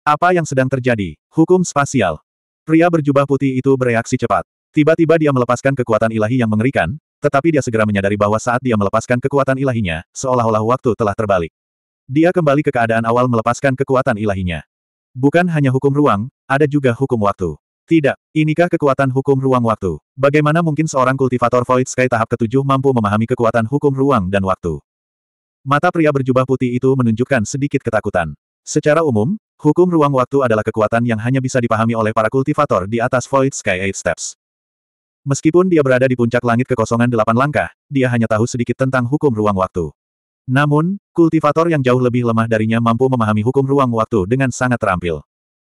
Apa yang sedang terjadi? Hukum spasial. Pria berjubah putih itu bereaksi cepat. Tiba-tiba dia melepaskan kekuatan ilahi yang mengerikan, tetapi dia segera menyadari bahwa saat dia melepaskan kekuatan ilahinya, seolah-olah waktu telah terbalik. Dia kembali ke keadaan awal melepaskan kekuatan ilahinya. Bukan hanya hukum ruang, ada juga hukum waktu. Tidak, inikah kekuatan hukum ruang waktu? Bagaimana mungkin seorang kultivator Void Sky tahap ketujuh mampu memahami kekuatan hukum ruang dan waktu? Mata pria berjubah putih itu menunjukkan sedikit ketakutan. Secara umum, Hukum ruang waktu adalah kekuatan yang hanya bisa dipahami oleh para kultivator di atas Void Sky Eight Steps. Meskipun dia berada di puncak langit kekosongan delapan langkah, dia hanya tahu sedikit tentang hukum ruang waktu. Namun, kultivator yang jauh lebih lemah darinya mampu memahami hukum ruang waktu dengan sangat terampil.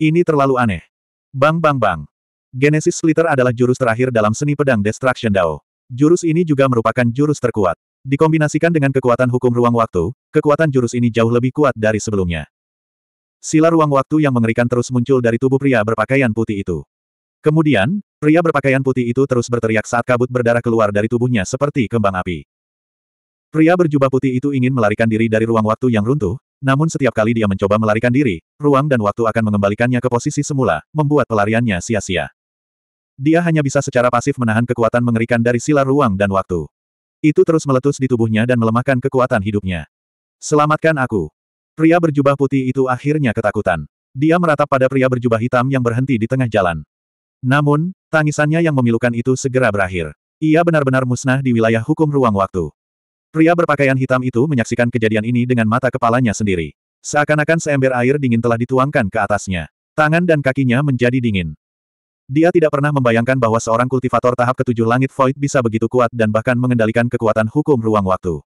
Ini terlalu aneh. Bang bang bang. Genesis Splitter adalah jurus terakhir dalam seni pedang Destruction Dao. Jurus ini juga merupakan jurus terkuat. Dikombinasikan dengan kekuatan hukum ruang waktu, kekuatan jurus ini jauh lebih kuat dari sebelumnya. Sila ruang waktu yang mengerikan terus muncul dari tubuh pria berpakaian putih itu. Kemudian, pria berpakaian putih itu terus berteriak saat kabut berdarah keluar dari tubuhnya seperti kembang api. Pria berjubah putih itu ingin melarikan diri dari ruang waktu yang runtuh, namun setiap kali dia mencoba melarikan diri, ruang dan waktu akan mengembalikannya ke posisi semula, membuat pelariannya sia-sia. Dia hanya bisa secara pasif menahan kekuatan mengerikan dari sila ruang dan waktu. Itu terus meletus di tubuhnya dan melemahkan kekuatan hidupnya. Selamatkan aku. Pria berjubah putih itu akhirnya ketakutan. Dia meratap pada pria berjubah hitam yang berhenti di tengah jalan. Namun, tangisannya yang memilukan itu segera berakhir. Ia benar-benar musnah di wilayah hukum ruang waktu. Pria berpakaian hitam itu menyaksikan kejadian ini dengan mata kepalanya sendiri. Seakan-akan seember air dingin telah dituangkan ke atasnya. Tangan dan kakinya menjadi dingin. Dia tidak pernah membayangkan bahwa seorang kultivator tahap ketujuh langit void bisa begitu kuat dan bahkan mengendalikan kekuatan hukum ruang waktu.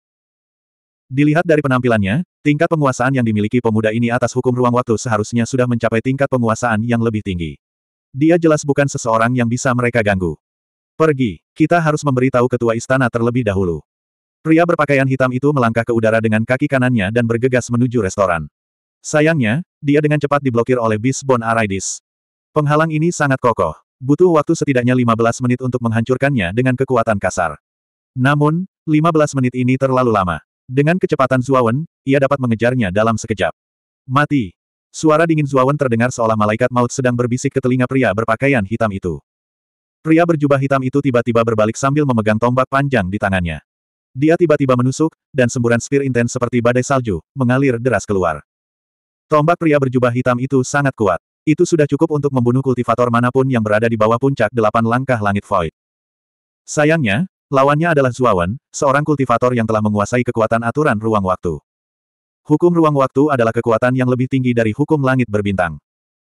Dilihat dari penampilannya, tingkat penguasaan yang dimiliki pemuda ini atas hukum ruang waktu seharusnya sudah mencapai tingkat penguasaan yang lebih tinggi. Dia jelas bukan seseorang yang bisa mereka ganggu. Pergi, kita harus memberitahu ketua istana terlebih dahulu. Pria berpakaian hitam itu melangkah ke udara dengan kaki kanannya dan bergegas menuju restoran. Sayangnya, dia dengan cepat diblokir oleh bis Bon Araidis. Penghalang ini sangat kokoh. Butuh waktu setidaknya 15 menit untuk menghancurkannya dengan kekuatan kasar. Namun, 15 menit ini terlalu lama. Dengan kecepatan Zuawan, ia dapat mengejarnya dalam sekejap. Mati! Suara dingin Zuawan terdengar seolah malaikat maut sedang berbisik ke telinga pria berpakaian hitam itu. Pria berjubah hitam itu tiba-tiba berbalik sambil memegang tombak panjang di tangannya. Dia tiba-tiba menusuk, dan semburan spear intens seperti badai salju, mengalir deras keluar. Tombak pria berjubah hitam itu sangat kuat. Itu sudah cukup untuk membunuh kultivator manapun yang berada di bawah puncak delapan langkah langit void. Sayangnya, Lawannya adalah Zuawan, seorang kultivator yang telah menguasai kekuatan aturan ruang waktu. Hukum ruang waktu adalah kekuatan yang lebih tinggi dari hukum langit berbintang.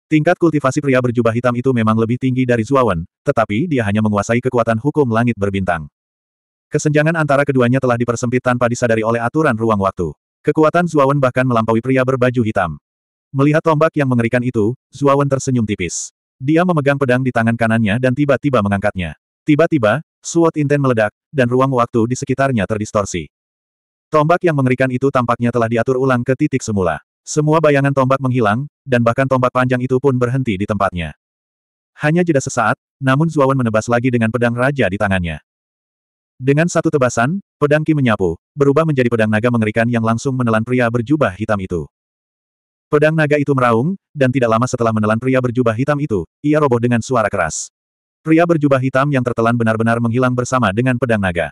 Tingkat kultivasi pria berjubah hitam itu memang lebih tinggi dari Zuawan, tetapi dia hanya menguasai kekuatan hukum langit berbintang. Kesenjangan antara keduanya telah dipersempit tanpa disadari oleh aturan ruang waktu. Kekuatan Zuawan bahkan melampaui pria berbaju hitam. Melihat tombak yang mengerikan itu, Zuawan tersenyum tipis. Dia memegang pedang di tangan kanannya dan tiba-tiba mengangkatnya. Tiba-tiba, Suot inten meledak, dan ruang waktu di sekitarnya terdistorsi. Tombak yang mengerikan itu tampaknya telah diatur ulang ke titik semula. Semua bayangan tombak menghilang, dan bahkan tombak panjang itu pun berhenti di tempatnya. Hanya jeda sesaat, namun Zuawan menebas lagi dengan pedang raja di tangannya. Dengan satu tebasan, pedang Ki menyapu, berubah menjadi pedang naga mengerikan yang langsung menelan pria berjubah hitam itu. Pedang naga itu meraung, dan tidak lama setelah menelan pria berjubah hitam itu, ia roboh dengan suara keras. Pria berjubah hitam yang tertelan benar-benar menghilang bersama dengan pedang naga.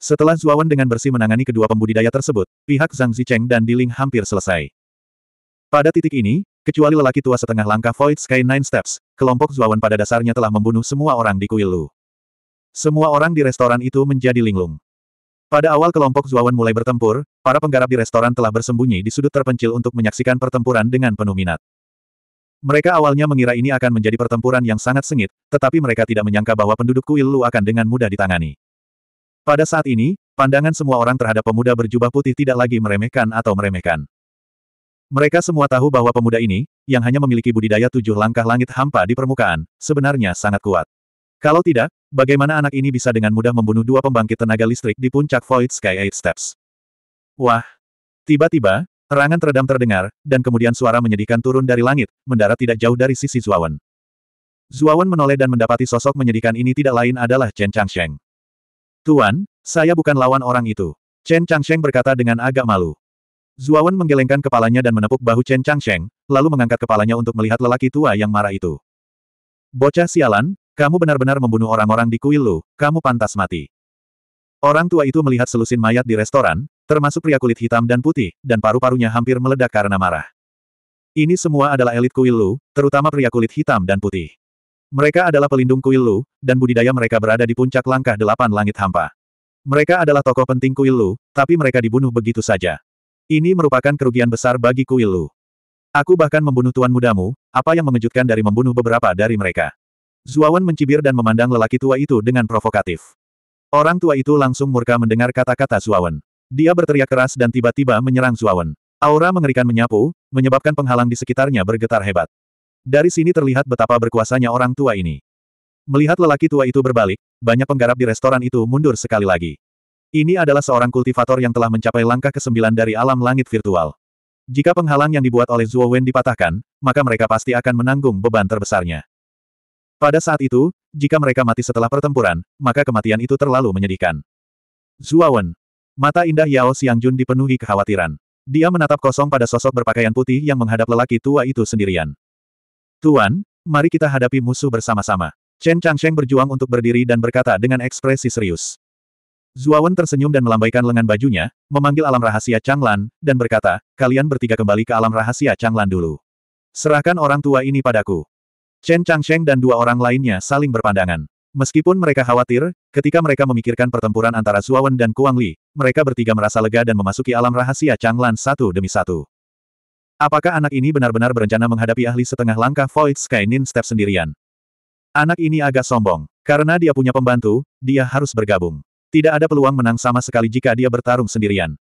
Setelah Zuawan dengan bersih menangani kedua pembudidaya tersebut, pihak Zhang Zicheng dan Diling hampir selesai. Pada titik ini, kecuali lelaki tua setengah langkah Void Sky Nine Steps, kelompok Zuawan pada dasarnya telah membunuh semua orang di Kuil Lu. Semua orang di restoran itu menjadi linglung. Pada awal kelompok Zuawan mulai bertempur, para penggarap di restoran telah bersembunyi di sudut terpencil untuk menyaksikan pertempuran dengan penuh minat. Mereka awalnya mengira ini akan menjadi pertempuran yang sangat sengit, tetapi mereka tidak menyangka bahwa penduduk kuil Lu akan dengan mudah ditangani. Pada saat ini, pandangan semua orang terhadap pemuda berjubah putih tidak lagi meremehkan atau meremehkan. Mereka semua tahu bahwa pemuda ini, yang hanya memiliki budidaya tujuh langkah langit hampa di permukaan, sebenarnya sangat kuat. Kalau tidak, bagaimana anak ini bisa dengan mudah membunuh dua pembangkit tenaga listrik di puncak Void Sky Eight Steps? Wah! Tiba-tiba, Serangan teredam terdengar, dan kemudian suara menyedihkan turun dari langit, mendarat tidak jauh dari sisi Zuawan. Zuawan menoleh dan mendapati sosok menyedihkan ini tidak lain adalah Chen Changsheng. Tuan, saya bukan lawan orang itu. Chen Changsheng berkata dengan agak malu. Zuawan menggelengkan kepalanya dan menepuk bahu Chen Changsheng, lalu mengangkat kepalanya untuk melihat lelaki tua yang marah itu. Bocah sialan, kamu benar-benar membunuh orang-orang di kuil Lu, kamu pantas mati. Orang tua itu melihat selusin mayat di restoran, termasuk pria kulit hitam dan putih, dan paru-parunya hampir meledak karena marah. Ini semua adalah elit kuil Lu, terutama pria kulit hitam dan putih. Mereka adalah pelindung kuil Lu, dan budidaya mereka berada di puncak langkah delapan langit hampa. Mereka adalah tokoh penting kuil Lu, tapi mereka dibunuh begitu saja. Ini merupakan kerugian besar bagi kuil Lu. Aku bahkan membunuh tuan mudamu, apa yang mengejutkan dari membunuh beberapa dari mereka. Zuawan mencibir dan memandang lelaki tua itu dengan provokatif. Orang tua itu langsung murka mendengar kata-kata Suawan. Dia berteriak keras dan tiba-tiba menyerang Suawan. Aura mengerikan menyapu, menyebabkan penghalang di sekitarnya bergetar hebat. Dari sini terlihat betapa berkuasanya orang tua ini. Melihat lelaki tua itu berbalik, banyak penggarap di restoran itu mundur sekali lagi. Ini adalah seorang kultivator yang telah mencapai langkah ke-9 dari alam langit virtual. Jika penghalang yang dibuat oleh Zuo Wen dipatahkan, maka mereka pasti akan menanggung beban terbesarnya. Pada saat itu, jika mereka mati setelah pertempuran, maka kematian itu terlalu menyedihkan. Zuawan. Mata indah Yao Xiangjun dipenuhi kekhawatiran. Dia menatap kosong pada sosok berpakaian putih yang menghadap lelaki tua itu sendirian. Tuan, mari kita hadapi musuh bersama-sama. Chen Changsheng berjuang untuk berdiri dan berkata dengan ekspresi serius. Zuawan tersenyum dan melambaikan lengan bajunya, memanggil alam rahasia Changlan, dan berkata, kalian bertiga kembali ke alam rahasia Changlan dulu. Serahkan orang tua ini padaku. Chen Changsheng dan dua orang lainnya saling berpandangan. Meskipun mereka khawatir, ketika mereka memikirkan pertempuran antara Zuawan dan Kuang Li, mereka bertiga merasa lega dan memasuki alam rahasia Changlan satu demi satu. Apakah anak ini benar-benar berencana menghadapi ahli setengah langkah Void Sky Nin Step sendirian? Anak ini agak sombong. Karena dia punya pembantu, dia harus bergabung. Tidak ada peluang menang sama sekali jika dia bertarung sendirian.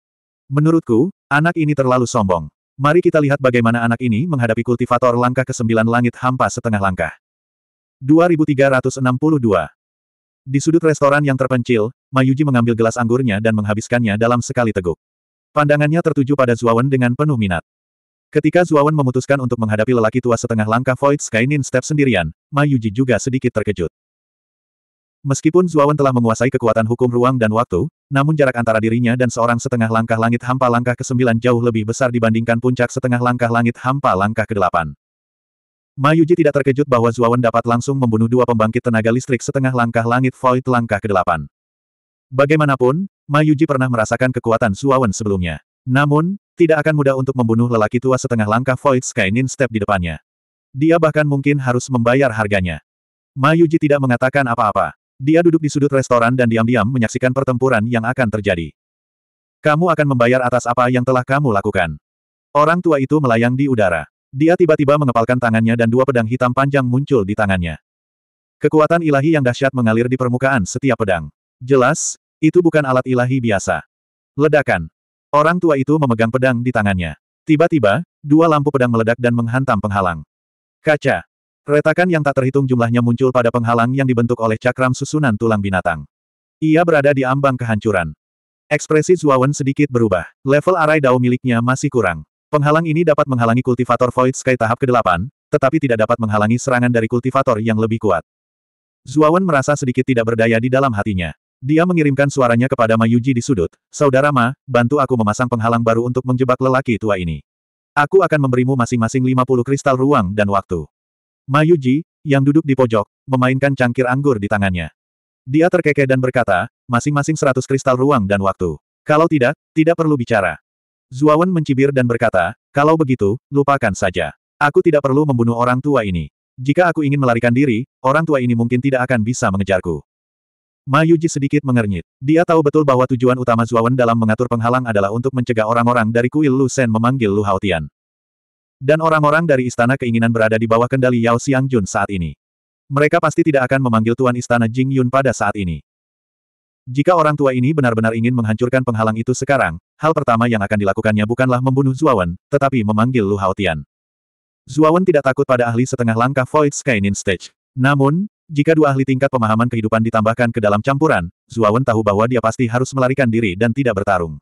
Menurutku, anak ini terlalu sombong. Mari kita lihat bagaimana anak ini menghadapi kultivator langkah ke 9 langit hampa setengah langkah. 2362 Di sudut restoran yang terpencil, Mayuji mengambil gelas anggurnya dan menghabiskannya dalam sekali teguk. Pandangannya tertuju pada Zuawan dengan penuh minat. Ketika Zuawan memutuskan untuk menghadapi lelaki tua setengah langkah Void Sky Nin Step sendirian, Mayuji juga sedikit terkejut. Meskipun Zuawan telah menguasai kekuatan hukum ruang dan waktu, namun jarak antara dirinya dan seorang setengah langkah langit hampa langkah ke-9 jauh lebih besar dibandingkan puncak setengah langkah langit hampa langkah ke-8. Mayuji tidak terkejut bahwa Zuawan dapat langsung membunuh dua pembangkit tenaga listrik setengah langkah langit void langkah ke-8. Bagaimanapun, Mayuji pernah merasakan kekuatan Zuawan sebelumnya. Namun, tidak akan mudah untuk membunuh lelaki tua setengah langkah void Skynin step di depannya. Dia bahkan mungkin harus membayar harganya. Mayuji tidak mengatakan apa-apa. Dia duduk di sudut restoran dan diam-diam menyaksikan pertempuran yang akan terjadi. Kamu akan membayar atas apa yang telah kamu lakukan. Orang tua itu melayang di udara. Dia tiba-tiba mengepalkan tangannya dan dua pedang hitam panjang muncul di tangannya. Kekuatan ilahi yang dahsyat mengalir di permukaan setiap pedang. Jelas, itu bukan alat ilahi biasa. Ledakan. Orang tua itu memegang pedang di tangannya. Tiba-tiba, dua lampu pedang meledak dan menghantam penghalang. Kaca. Retakan yang tak terhitung jumlahnya muncul pada penghalang yang dibentuk oleh cakram susunan tulang binatang. Ia berada di ambang kehancuran. Ekspresi Zuawan sedikit berubah. Level arai dao miliknya masih kurang. Penghalang ini dapat menghalangi kultivator Void Sky tahap ke-8, tetapi tidak dapat menghalangi serangan dari kultivator yang lebih kuat. Zuawan merasa sedikit tidak berdaya di dalam hatinya. Dia mengirimkan suaranya kepada Mayuji di sudut, Saudara Ma, bantu aku memasang penghalang baru untuk menjebak lelaki tua ini. Aku akan memberimu masing-masing 50 kristal ruang dan waktu. Mayuji, yang duduk di pojok, memainkan cangkir anggur di tangannya. Dia terkekeh dan berkata, masing-masing seratus kristal ruang dan waktu. Kalau tidak, tidak perlu bicara. Zuawan mencibir dan berkata, kalau begitu, lupakan saja. Aku tidak perlu membunuh orang tua ini. Jika aku ingin melarikan diri, orang tua ini mungkin tidak akan bisa mengejarku. Mayuji sedikit mengernyit. Dia tahu betul bahwa tujuan utama Zuawan dalam mengatur penghalang adalah untuk mencegah orang-orang dari kuil Lusen memanggil Lu Haotian. Dan orang-orang dari istana keinginan berada di bawah kendali Yao Jun saat ini. Mereka pasti tidak akan memanggil Tuan Istana Jing Yun pada saat ini. Jika orang tua ini benar-benar ingin menghancurkan penghalang itu sekarang, hal pertama yang akan dilakukannya bukanlah membunuh Zuawan, tetapi memanggil Lu Haotian. Zuawan tidak takut pada ahli setengah langkah Void Skynin Stage. Namun, jika dua ahli tingkat pemahaman kehidupan ditambahkan ke dalam campuran, Zuawan tahu bahwa dia pasti harus melarikan diri dan tidak bertarung.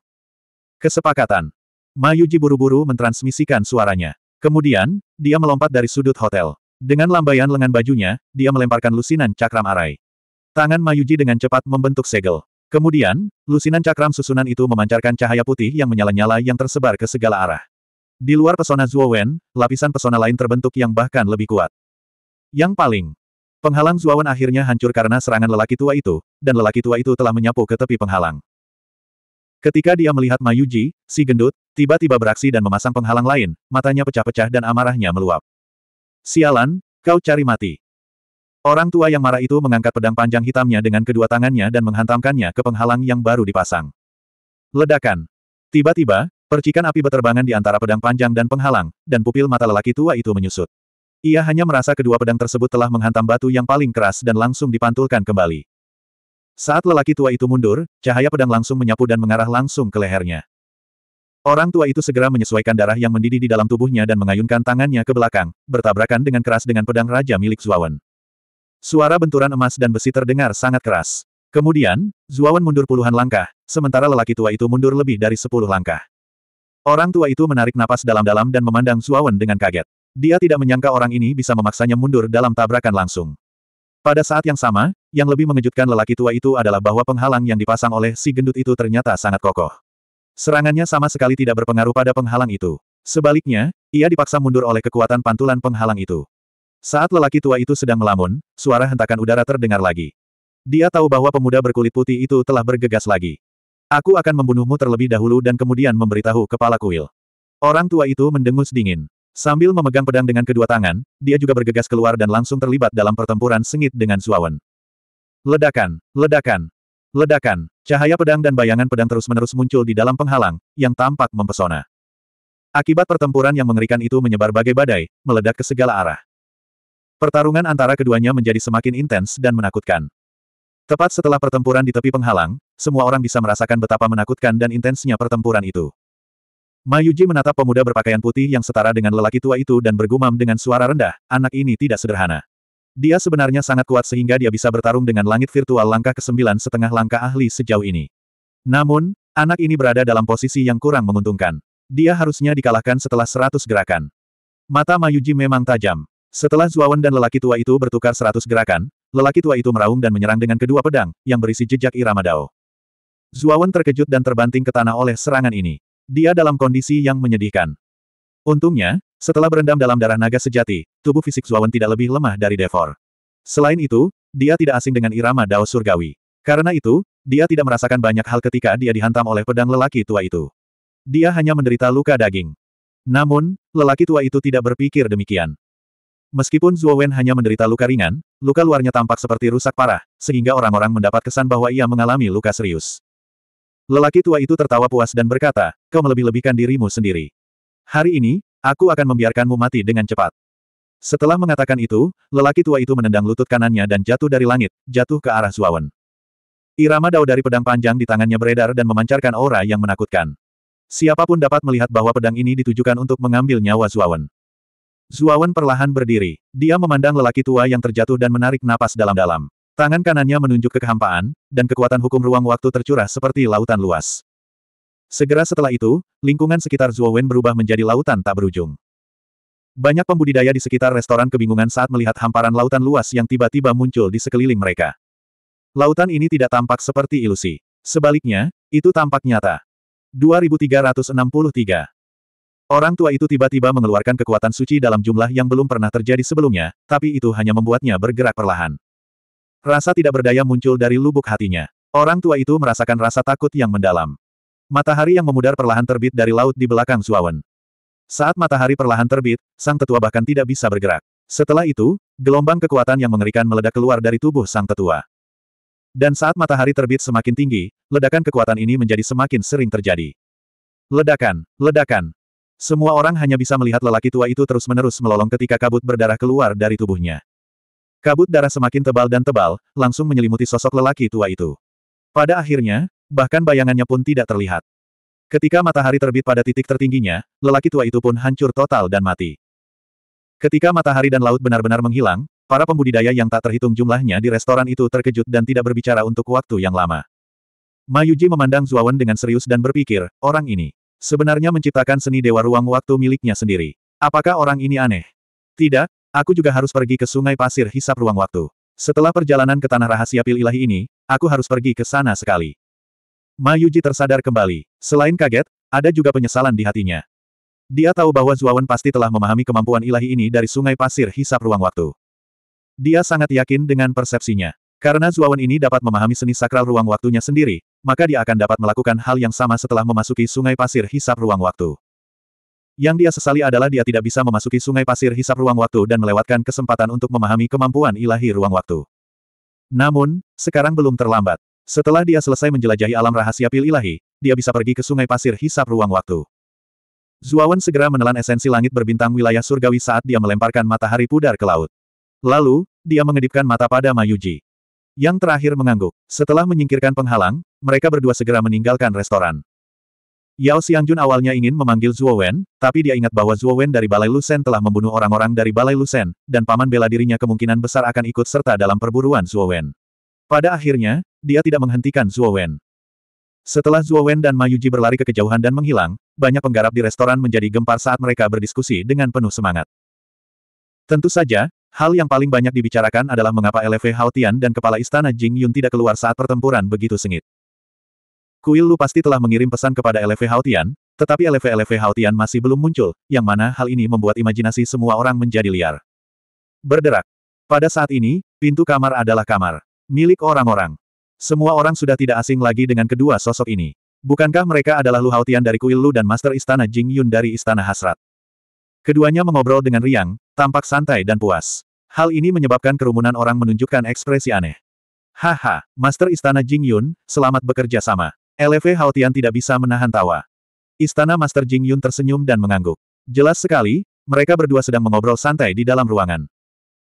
Kesepakatan. Mayuji buru-buru mentransmisikan suaranya. Kemudian, dia melompat dari sudut hotel. Dengan lambaian lengan bajunya, dia melemparkan lusinan cakram arai. Tangan Mayuji dengan cepat membentuk segel. Kemudian, lusinan cakram susunan itu memancarkan cahaya putih yang menyala-nyala yang tersebar ke segala arah. Di luar pesona Zuowen, lapisan pesona lain terbentuk yang bahkan lebih kuat. Yang paling penghalang Zuowen akhirnya hancur karena serangan lelaki tua itu, dan lelaki tua itu telah menyapu ke tepi penghalang. Ketika dia melihat Mayuji, si gendut, tiba-tiba beraksi dan memasang penghalang lain, matanya pecah-pecah dan amarahnya meluap. Sialan, kau cari mati. Orang tua yang marah itu mengangkat pedang panjang hitamnya dengan kedua tangannya dan menghantamkannya ke penghalang yang baru dipasang. Ledakan. Tiba-tiba, percikan api berterbangan di antara pedang panjang dan penghalang, dan pupil mata lelaki tua itu menyusut. Ia hanya merasa kedua pedang tersebut telah menghantam batu yang paling keras dan langsung dipantulkan kembali. Saat lelaki tua itu mundur, cahaya pedang langsung menyapu dan mengarah langsung ke lehernya. Orang tua itu segera menyesuaikan darah yang mendidih di dalam tubuhnya dan mengayunkan tangannya ke belakang, bertabrakan dengan keras dengan pedang raja milik Zuawan. Suara benturan emas dan besi terdengar sangat keras. Kemudian, Zuawan mundur puluhan langkah, sementara lelaki tua itu mundur lebih dari sepuluh langkah. Orang tua itu menarik napas dalam-dalam dan memandang Zuawan dengan kaget. Dia tidak menyangka orang ini bisa memaksanya mundur dalam tabrakan langsung. Pada saat yang sama, yang lebih mengejutkan lelaki tua itu adalah bahwa penghalang yang dipasang oleh si gendut itu ternyata sangat kokoh. Serangannya sama sekali tidak berpengaruh pada penghalang itu. Sebaliknya, ia dipaksa mundur oleh kekuatan pantulan penghalang itu. Saat lelaki tua itu sedang melamun, suara hentakan udara terdengar lagi. Dia tahu bahwa pemuda berkulit putih itu telah bergegas lagi. Aku akan membunuhmu terlebih dahulu dan kemudian memberitahu kepala kuil. Orang tua itu mendengus dingin. Sambil memegang pedang dengan kedua tangan, dia juga bergegas keluar dan langsung terlibat dalam pertempuran sengit dengan Suawen. Ledakan, ledakan, Ledakan, cahaya pedang dan bayangan pedang terus-menerus muncul di dalam penghalang, yang tampak mempesona. Akibat pertempuran yang mengerikan itu menyebar bagai badai, meledak ke segala arah. Pertarungan antara keduanya menjadi semakin intens dan menakutkan. Tepat setelah pertempuran di tepi penghalang, semua orang bisa merasakan betapa menakutkan dan intensnya pertempuran itu. Mayuji menatap pemuda berpakaian putih yang setara dengan lelaki tua itu dan bergumam dengan suara rendah, anak ini tidak sederhana. Dia sebenarnya sangat kuat sehingga dia bisa bertarung dengan langit virtual langkah ke-9 setengah langkah ahli sejauh ini. Namun, anak ini berada dalam posisi yang kurang menguntungkan. Dia harusnya dikalahkan setelah 100 gerakan. Mata Mayuji memang tajam. Setelah Zuawan dan lelaki tua itu bertukar 100 gerakan, lelaki tua itu meraung dan menyerang dengan kedua pedang, yang berisi jejak irama Dao. Zuawan terkejut dan terbanting ke tanah oleh serangan ini. Dia dalam kondisi yang menyedihkan. Untungnya, setelah berendam dalam darah naga sejati, tubuh fisik Zuawan tidak lebih lemah dari Devor. Selain itu, dia tidak asing dengan irama Dao Surgawi. Karena itu, dia tidak merasakan banyak hal ketika dia dihantam oleh pedang lelaki tua itu. Dia hanya menderita luka daging. Namun, lelaki tua itu tidak berpikir demikian. Meskipun Zuo hanya menderita luka ringan, luka luarnya tampak seperti rusak parah, sehingga orang-orang mendapat kesan bahwa ia mengalami luka serius. Lelaki tua itu tertawa puas dan berkata, kau melebih-lebihkan dirimu sendiri. Hari ini, Aku akan membiarkanmu mati dengan cepat. Setelah mengatakan itu, lelaki tua itu menendang lutut kanannya dan jatuh dari langit, jatuh ke arah Zuawan. Irama dao dari pedang panjang di tangannya beredar dan memancarkan aura yang menakutkan. Siapapun dapat melihat bahwa pedang ini ditujukan untuk mengambil nyawa Zuawan. Zuawan perlahan berdiri. Dia memandang lelaki tua yang terjatuh dan menarik napas dalam-dalam. Tangan kanannya menunjuk ke kehampaan, dan kekuatan hukum ruang waktu tercurah seperti lautan luas. Segera setelah itu, lingkungan sekitar Wen berubah menjadi lautan tak berujung. Banyak pembudidaya di sekitar restoran kebingungan saat melihat hamparan lautan luas yang tiba-tiba muncul di sekeliling mereka. Lautan ini tidak tampak seperti ilusi. Sebaliknya, itu tampak nyata. 2363 Orang tua itu tiba-tiba mengeluarkan kekuatan suci dalam jumlah yang belum pernah terjadi sebelumnya, tapi itu hanya membuatnya bergerak perlahan. Rasa tidak berdaya muncul dari lubuk hatinya. Orang tua itu merasakan rasa takut yang mendalam. Matahari yang memudar perlahan terbit dari laut di belakang Suawen. Saat matahari perlahan terbit, sang tetua bahkan tidak bisa bergerak. Setelah itu, gelombang kekuatan yang mengerikan meledak keluar dari tubuh sang tetua. Dan saat matahari terbit semakin tinggi, ledakan kekuatan ini menjadi semakin sering terjadi. Ledakan, ledakan. Semua orang hanya bisa melihat lelaki tua itu terus-menerus melolong ketika kabut berdarah keluar dari tubuhnya. Kabut darah semakin tebal dan tebal, langsung menyelimuti sosok lelaki tua itu. Pada akhirnya, Bahkan bayangannya pun tidak terlihat. Ketika matahari terbit pada titik tertingginya, lelaki tua itu pun hancur total dan mati. Ketika matahari dan laut benar-benar menghilang, para pembudidaya yang tak terhitung jumlahnya di restoran itu terkejut dan tidak berbicara untuk waktu yang lama. Mayuji memandang Zuawan dengan serius dan berpikir, orang ini sebenarnya menciptakan seni dewa ruang waktu miliknya sendiri. Apakah orang ini aneh? Tidak, aku juga harus pergi ke sungai pasir hisap ruang waktu. Setelah perjalanan ke tanah rahasia pil ilahi ini, aku harus pergi ke sana sekali. Mayuji tersadar kembali. Selain kaget, ada juga penyesalan di hatinya. Dia tahu bahwa Zuawan pasti telah memahami kemampuan ilahi ini dari sungai pasir hisap ruang waktu. Dia sangat yakin dengan persepsinya. Karena Zuawan ini dapat memahami seni sakral ruang waktunya sendiri, maka dia akan dapat melakukan hal yang sama setelah memasuki sungai pasir hisap ruang waktu. Yang dia sesali adalah dia tidak bisa memasuki sungai pasir hisap ruang waktu dan melewatkan kesempatan untuk memahami kemampuan ilahi ruang waktu. Namun, sekarang belum terlambat. Setelah dia selesai menjelajahi alam rahasia pil ilahi, dia bisa pergi ke sungai pasir hisap ruang waktu. Zuawan segera menelan esensi langit berbintang wilayah surgawi saat dia melemparkan matahari pudar ke laut. Lalu, dia mengedipkan mata pada Mayuji. Yang terakhir mengangguk. Setelah menyingkirkan penghalang, mereka berdua segera meninggalkan restoran. Yao Xiangjun awalnya ingin memanggil Zuo Wen, tapi dia ingat bahwa Zuo Wen dari Balai Lusen telah membunuh orang-orang dari Balai Lusen, dan paman bela dirinya kemungkinan besar akan ikut serta dalam perburuan Zuo Wen. Pada akhirnya, dia tidak menghentikan Zuo Wen. Setelah Zuo Wen dan Mayuji berlari ke kejauhan dan menghilang, banyak penggarap di restoran menjadi gempar saat mereka berdiskusi dengan penuh semangat. Tentu saja, hal yang paling banyak dibicarakan adalah mengapa LV Haotian dan kepala istana Jing Yun tidak keluar saat pertempuran begitu sengit. Kuil Lu pasti telah mengirim pesan kepada LV Haotian, tetapi LV-LV Haotian masih belum muncul, yang mana hal ini membuat imajinasi semua orang menjadi liar. Berderak. Pada saat ini, pintu kamar adalah kamar. Milik orang-orang. Semua orang sudah tidak asing lagi dengan kedua sosok ini. Bukankah mereka adalah Lu Haotian dari Kuil Lu dan Master Istana Jing Yun dari Istana Hasrat? Keduanya mengobrol dengan riang, tampak santai dan puas. Hal ini menyebabkan kerumunan orang menunjukkan ekspresi aneh. Haha, Master Istana Jing Yun, selamat bekerja sama. LV Haotian tidak bisa menahan tawa. Istana Master Jing Yun tersenyum dan mengangguk. Jelas sekali, mereka berdua sedang mengobrol santai di dalam ruangan.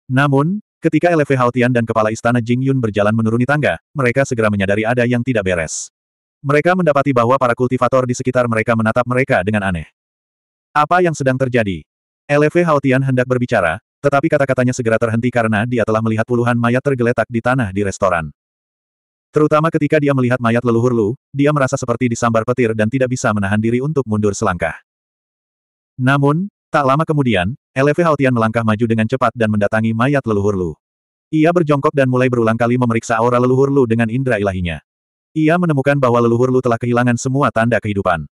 Namun, Ketika LV Haotian dan kepala istana Jing Yun berjalan menuruni tangga, mereka segera menyadari ada yang tidak beres. Mereka mendapati bahwa para kultivator di sekitar mereka menatap mereka dengan aneh. Apa yang sedang terjadi? LV Haotian hendak berbicara, tetapi kata-katanya segera terhenti karena dia telah melihat puluhan mayat tergeletak di tanah di restoran. Terutama ketika dia melihat mayat leluhur Lu, dia merasa seperti disambar petir dan tidak bisa menahan diri untuk mundur selangkah. Namun, Tak lama kemudian, LV Haltian melangkah maju dengan cepat dan mendatangi mayat leluhur Lu. Ia berjongkok dan mulai berulang kali memeriksa aura leluhur Lu dengan indera ilahinya. Ia menemukan bahwa leluhur Lu telah kehilangan semua tanda kehidupan.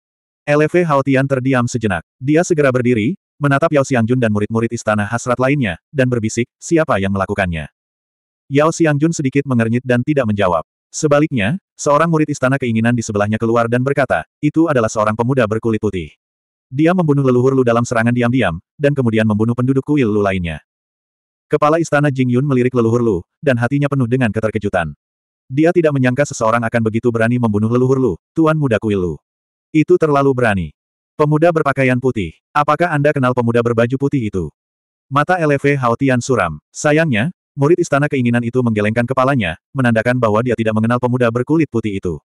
LV Haltian terdiam sejenak. Dia segera berdiri, menatap Yao Xiangjun dan murid-murid istana hasrat lainnya, dan berbisik, siapa yang melakukannya. Yao Xiangjun sedikit mengernyit dan tidak menjawab. Sebaliknya, seorang murid istana keinginan di sebelahnya keluar dan berkata, itu adalah seorang pemuda berkulit putih. Dia membunuh leluhur Lu dalam serangan diam-diam, dan kemudian membunuh penduduk kuil Lu lainnya. Kepala istana Jing Yun melirik leluhur Lu, dan hatinya penuh dengan keterkejutan. Dia tidak menyangka seseorang akan begitu berani membunuh leluhur Lu, tuan muda kuil Lu. Itu terlalu berani. Pemuda berpakaian putih. Apakah Anda kenal pemuda berbaju putih itu? Mata LV Hao suram. Sayangnya, murid istana keinginan itu menggelengkan kepalanya, menandakan bahwa dia tidak mengenal pemuda berkulit putih itu.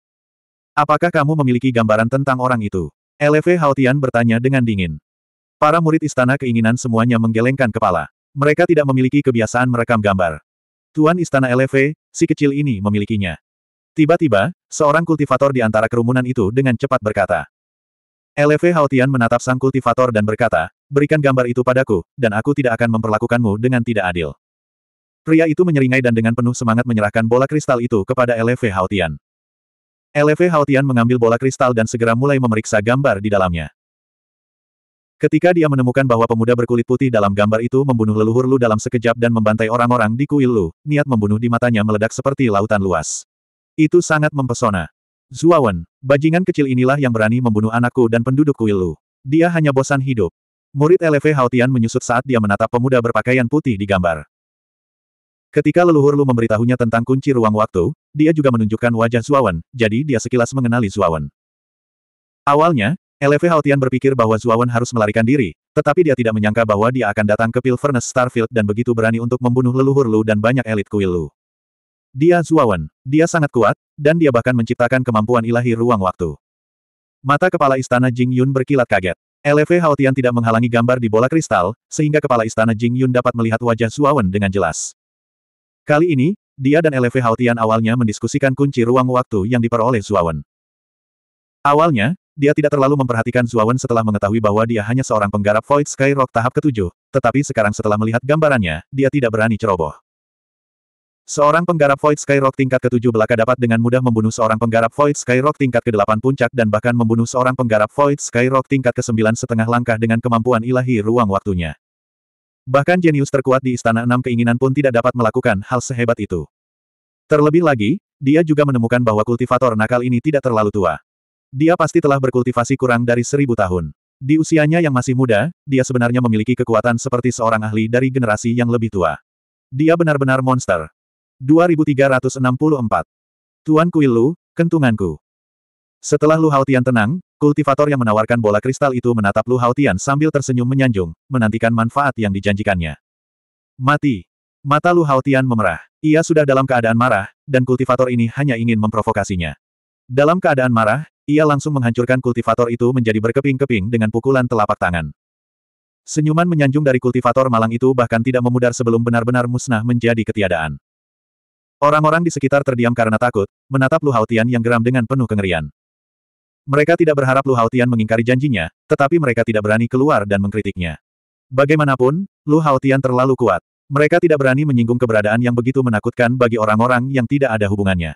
Apakah kamu memiliki gambaran tentang orang itu? LV Haotian bertanya dengan dingin. Para murid istana keinginan semuanya menggelengkan kepala. Mereka tidak memiliki kebiasaan merekam gambar. Tuan istana LV, si kecil ini memilikinya. Tiba-tiba, seorang kultivator di antara kerumunan itu dengan cepat berkata. LV Haotian menatap sang kultivator dan berkata, berikan gambar itu padaku, dan aku tidak akan memperlakukanmu dengan tidak adil. Pria itu menyeringai dan dengan penuh semangat menyerahkan bola kristal itu kepada LV Haotian. LV Haotian mengambil bola kristal dan segera mulai memeriksa gambar di dalamnya. Ketika dia menemukan bahwa pemuda berkulit putih dalam gambar itu membunuh leluhur Lu dalam sekejap dan membantai orang-orang di kuil Lu, niat membunuh di matanya meledak seperti lautan luas. Itu sangat mempesona. Zuawan, bajingan kecil inilah yang berani membunuh anakku dan penduduk kuil Lu. Dia hanya bosan hidup. Murid LV Haotian menyusut saat dia menatap pemuda berpakaian putih di gambar. Ketika leluhur Lu memberitahunya tentang kunci ruang waktu, dia juga menunjukkan wajah Zuawan, jadi dia sekilas mengenali Zuawan. Awalnya, LV Haotian berpikir bahwa Zuawan harus melarikan diri, tetapi dia tidak menyangka bahwa dia akan datang ke Pilvernes Starfield dan begitu berani untuk membunuh leluhur Lu dan banyak elit kuil Lu. Dia Zuawan, dia sangat kuat, dan dia bahkan menciptakan kemampuan ilahi ruang waktu. Mata kepala istana Jing Yun berkilat kaget. LV Haotian tidak menghalangi gambar di bola kristal, sehingga kepala istana Jing Yun dapat melihat wajah Zuawan dengan jelas. Kali ini, dia dan LV Hautian awalnya mendiskusikan kunci ruang waktu yang diperoleh Zuawan. Awalnya, dia tidak terlalu memperhatikan Zuawan setelah mengetahui bahwa dia hanya seorang penggarap Void Skyrock Rock tahap ketujuh, tetapi sekarang setelah melihat gambarannya, dia tidak berani ceroboh. Seorang penggarap Void Skyrock Rock tingkat ketujuh belaka dapat dengan mudah membunuh seorang penggarap Void Skyrock tingkat ke-8 puncak dan bahkan membunuh seorang penggarap Void Skyrock tingkat ke-9 setengah langkah dengan kemampuan ilahi ruang waktunya. Bahkan jenius terkuat di Istana Enam Keinginan pun tidak dapat melakukan hal sehebat itu. Terlebih lagi, dia juga menemukan bahwa kultivator nakal ini tidak terlalu tua. Dia pasti telah berkultivasi kurang dari seribu tahun. Di usianya yang masih muda, dia sebenarnya memiliki kekuatan seperti seorang ahli dari generasi yang lebih tua. Dia benar-benar monster. 2364. Tuan Kuilu, kentunganku. Setelah Lu Tian tenang, Kultivator yang menawarkan bola kristal itu menatap Lu Haotian sambil tersenyum menyanjung, menantikan manfaat yang dijanjikannya. Mati. Mata Lu Haotian memerah. Ia sudah dalam keadaan marah, dan kultivator ini hanya ingin memprovokasinya. Dalam keadaan marah, ia langsung menghancurkan kultivator itu menjadi berkeping-keping dengan pukulan telapak tangan. Senyuman menyanjung dari kultivator malang itu bahkan tidak memudar sebelum benar-benar musnah menjadi ketiadaan. Orang-orang di sekitar terdiam karena takut, menatap Lu Haotian yang geram dengan penuh kengerian. Mereka tidak berharap Lu Haotian mengingkari janjinya, tetapi mereka tidak berani keluar dan mengkritiknya. Bagaimanapun, Lu Haotian terlalu kuat. Mereka tidak berani menyinggung keberadaan yang begitu menakutkan bagi orang-orang yang tidak ada hubungannya.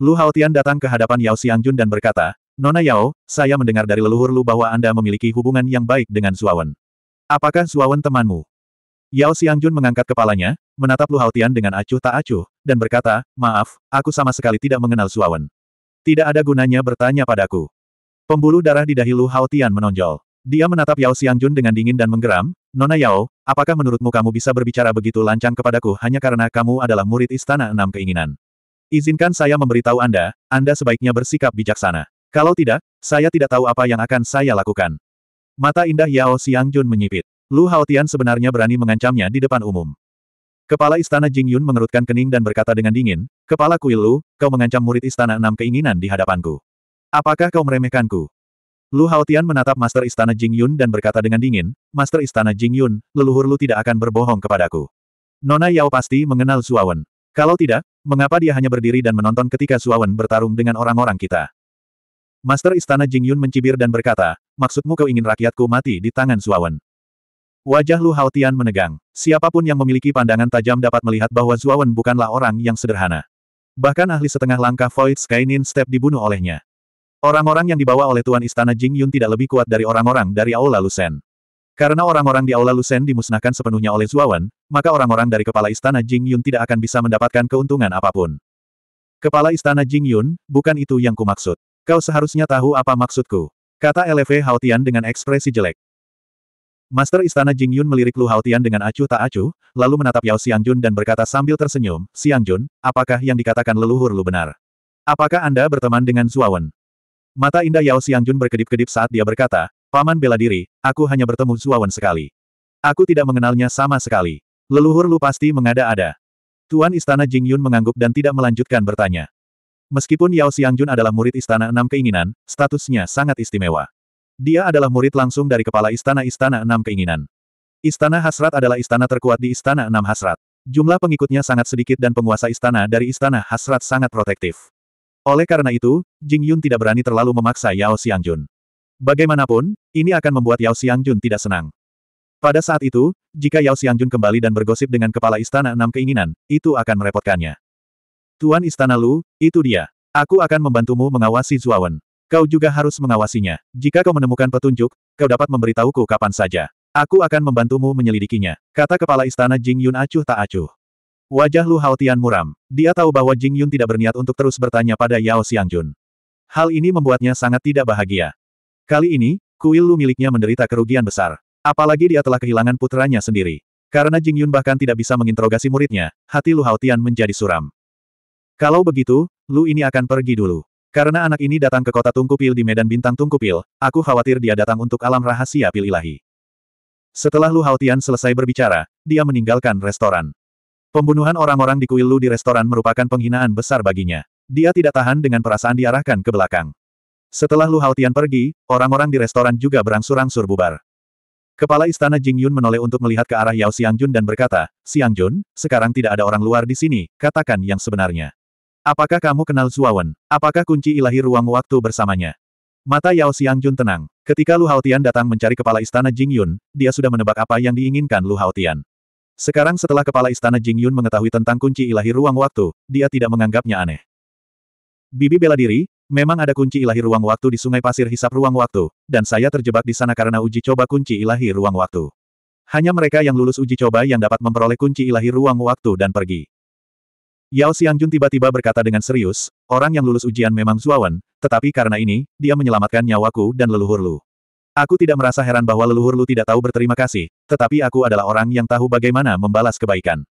Lu Haotian datang ke hadapan Yao Xiangjun dan berkata, Nona Yao, saya mendengar dari leluhur Lu bahwa Anda memiliki hubungan yang baik dengan Suawan. Apakah Suawan temanmu? Yao Xiangjun mengangkat kepalanya, menatap Lu Haotian dengan acuh tak acuh, dan berkata, Maaf, aku sama sekali tidak mengenal Suawan. Tidak ada gunanya bertanya padaku. Pembuluh darah di dahi Lu Haotian menonjol. Dia menatap Yao Xiangjun dengan dingin dan menggeram, Nona Yao, apakah menurutmu kamu bisa berbicara begitu lancang kepadaku hanya karena kamu adalah murid Istana Enam Keinginan? Izinkan saya memberitahu Anda, Anda sebaiknya bersikap bijaksana. Kalau tidak, saya tidak tahu apa yang akan saya lakukan. Mata indah Yao Xiangjun menyipit. Lu Haotian sebenarnya berani mengancamnya di depan umum. Kepala istana Jing Yun mengerutkan kening dan berkata dengan dingin, Kepala Kuil Lu, kau mengancam murid istana enam keinginan di hadapanku. Apakah kau meremehkanku? Lu Haotian menatap Master Istana Jing Yun dan berkata dengan dingin, Master Istana Jing Yun, leluhur lu tidak akan berbohong kepadaku. Nona Yao pasti mengenal Suawen. Kalau tidak, mengapa dia hanya berdiri dan menonton ketika Suawen bertarung dengan orang-orang kita? Master Istana Jing Yun mencibir dan berkata, maksudmu kau ingin rakyatku mati di tangan Suawen. Wajah Lu Haotian menegang. Siapapun yang memiliki pandangan tajam dapat melihat bahwa Zuawan bukanlah orang yang sederhana. Bahkan ahli setengah langkah Void Skynin Step dibunuh olehnya. Orang-orang yang dibawa oleh Tuan Istana Jing Yun tidak lebih kuat dari orang-orang dari Aula Lusen. Karena orang-orang di Aula Lusen dimusnahkan sepenuhnya oleh Zuawan, maka orang-orang dari kepala Istana Jing Yun tidak akan bisa mendapatkan keuntungan apapun. Kepala Istana Jing Yun, bukan itu yang kumaksud. Kau seharusnya tahu apa maksudku. Kata LV Haotian dengan ekspresi jelek. Master Istana Jing Yun melirik Lu Haotian dengan acuh tak acuh, lalu menatap Yao Xiangjun dan berkata sambil tersenyum, Xiangjun, apakah yang dikatakan leluhur Lu benar? Apakah Anda berteman dengan Zuawan? Mata indah Yao Xiangjun berkedip-kedip saat dia berkata, Paman bela diri, aku hanya bertemu Zuawan sekali. Aku tidak mengenalnya sama sekali. Leluhur Lu pasti mengada-ada. Tuan Istana Jing Yun mengangguk dan tidak melanjutkan bertanya. Meskipun Yao Xiangjun adalah murid Istana Enam Keinginan, statusnya sangat istimewa. Dia adalah murid langsung dari kepala istana-istana enam keinginan. Istana Hasrat adalah istana terkuat di istana enam Hasrat. Jumlah pengikutnya sangat sedikit dan penguasa istana dari istana Hasrat sangat protektif. Oleh karena itu, Jing Yun tidak berani terlalu memaksa Yao Xiangjun. Bagaimanapun, ini akan membuat Yao Xiangjun tidak senang. Pada saat itu, jika Yao Xiangjun kembali dan bergosip dengan kepala istana enam keinginan, itu akan merepotkannya. Tuan Istana Lu, itu dia. Aku akan membantumu mengawasi Zuawan. Kau juga harus mengawasinya. Jika kau menemukan petunjuk, kau dapat memberitahuku kapan saja. Aku akan membantumu menyelidikinya, kata kepala istana Jing Yun acuh tak acuh. Wajah Lu Haotian muram. Dia tahu bahwa Jing Yun tidak berniat untuk terus bertanya pada Yao Jun. Hal ini membuatnya sangat tidak bahagia. Kali ini, kuil Lu miliknya menderita kerugian besar. Apalagi dia telah kehilangan putranya sendiri. Karena Jing Yun bahkan tidak bisa menginterogasi muridnya, hati Lu Haotian menjadi suram. Kalau begitu, Lu ini akan pergi dulu. Karena anak ini datang ke kota Tungkupil di Medan Bintang Tungkupil, aku khawatir dia datang untuk alam rahasia pil ilahi. Setelah Lu Haotian selesai berbicara, dia meninggalkan restoran. Pembunuhan orang-orang di kuil Lu di restoran merupakan penghinaan besar baginya. Dia tidak tahan dengan perasaan diarahkan ke belakang. Setelah Lu Haotian pergi, orang-orang di restoran juga berangsur-angsur bubar. Kepala istana Jing Yun menoleh untuk melihat ke arah Yao Xiangjun dan berkata, Xiangjun, sekarang tidak ada orang luar di sini, katakan yang sebenarnya. Apakah kamu kenal Zuawan? Apakah kunci ilahi ruang waktu bersamanya? Mata Yao Jun tenang. Ketika Lu Haotian datang mencari kepala istana Jingyun, dia sudah menebak apa yang diinginkan Lu Haotian. Sekarang setelah kepala istana Jingyun mengetahui tentang kunci ilahi ruang waktu, dia tidak menganggapnya aneh. Bibi bela diri, memang ada kunci ilahi ruang waktu di sungai pasir hisap ruang waktu, dan saya terjebak di sana karena uji coba kunci ilahi ruang waktu. Hanya mereka yang lulus uji coba yang dapat memperoleh kunci ilahi ruang waktu dan pergi. Yao Xiangjun tiba-tiba berkata dengan serius, orang yang lulus ujian memang Zuawan, tetapi karena ini, dia menyelamatkan nyawaku dan leluhur Lu. Aku tidak merasa heran bahwa leluhur Lu tidak tahu berterima kasih, tetapi aku adalah orang yang tahu bagaimana membalas kebaikan.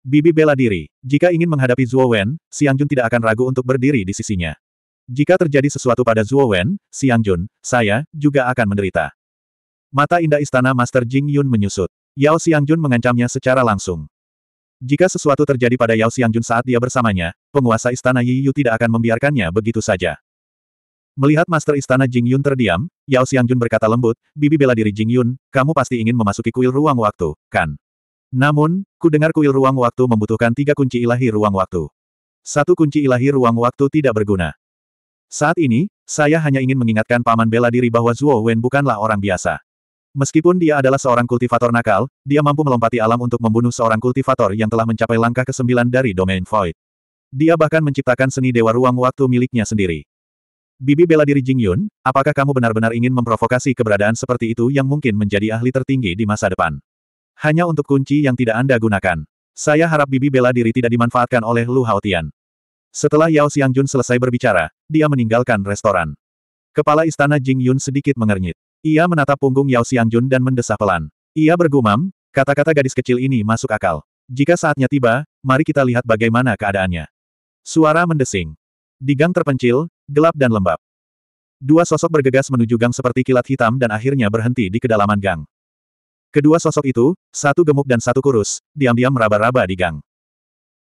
Bibi bela diri. Jika ingin menghadapi Zuo Wen, Xiangjun tidak akan ragu untuk berdiri di sisinya. Jika terjadi sesuatu pada Zuo Wen, Xiangjun, saya, juga akan menderita. Mata indah istana Master Jing Yun menyusut. Yao Xiangjun mengancamnya secara langsung. Jika sesuatu terjadi pada Yao Xiangjun saat dia bersamanya, penguasa istana Yi Yu tidak akan membiarkannya begitu saja. Melihat Master Istana Jing Yun terdiam, Yao Xiangjun berkata lembut, Bibi bela diri Jing Yun, kamu pasti ingin memasuki kuil ruang waktu, kan? Namun, ku dengar kuil ruang waktu membutuhkan tiga kunci ilahi ruang waktu. Satu kunci ilahi ruang waktu tidak berguna. Saat ini, saya hanya ingin mengingatkan Paman bela diri bahwa Zuo Wen bukanlah orang biasa. Meskipun dia adalah seorang kultivator nakal, dia mampu melompati alam untuk membunuh seorang kultivator yang telah mencapai langkah ke-9 dari domain void. Dia bahkan menciptakan seni dewa ruang waktu miliknya sendiri. Bibi bela diri Jingyun, apakah kamu benar-benar ingin memprovokasi keberadaan seperti itu yang mungkin menjadi ahli tertinggi di masa depan? Hanya untuk kunci yang tidak Anda gunakan. Saya harap bibi bela diri tidak dimanfaatkan oleh Lu Haotian. Setelah Yao Xiangjun selesai berbicara, dia meninggalkan restoran. Kepala istana Jingyun sedikit mengernyit. Ia menatap punggung Yao Xiangjun dan mendesah pelan. Ia bergumam, kata-kata gadis kecil ini masuk akal. Jika saatnya tiba, mari kita lihat bagaimana keadaannya. Suara mendesing. Di gang terpencil, gelap dan lembab. Dua sosok bergegas menuju gang seperti kilat hitam dan akhirnya berhenti di kedalaman gang. Kedua sosok itu, satu gemuk dan satu kurus, diam-diam meraba-raba di gang.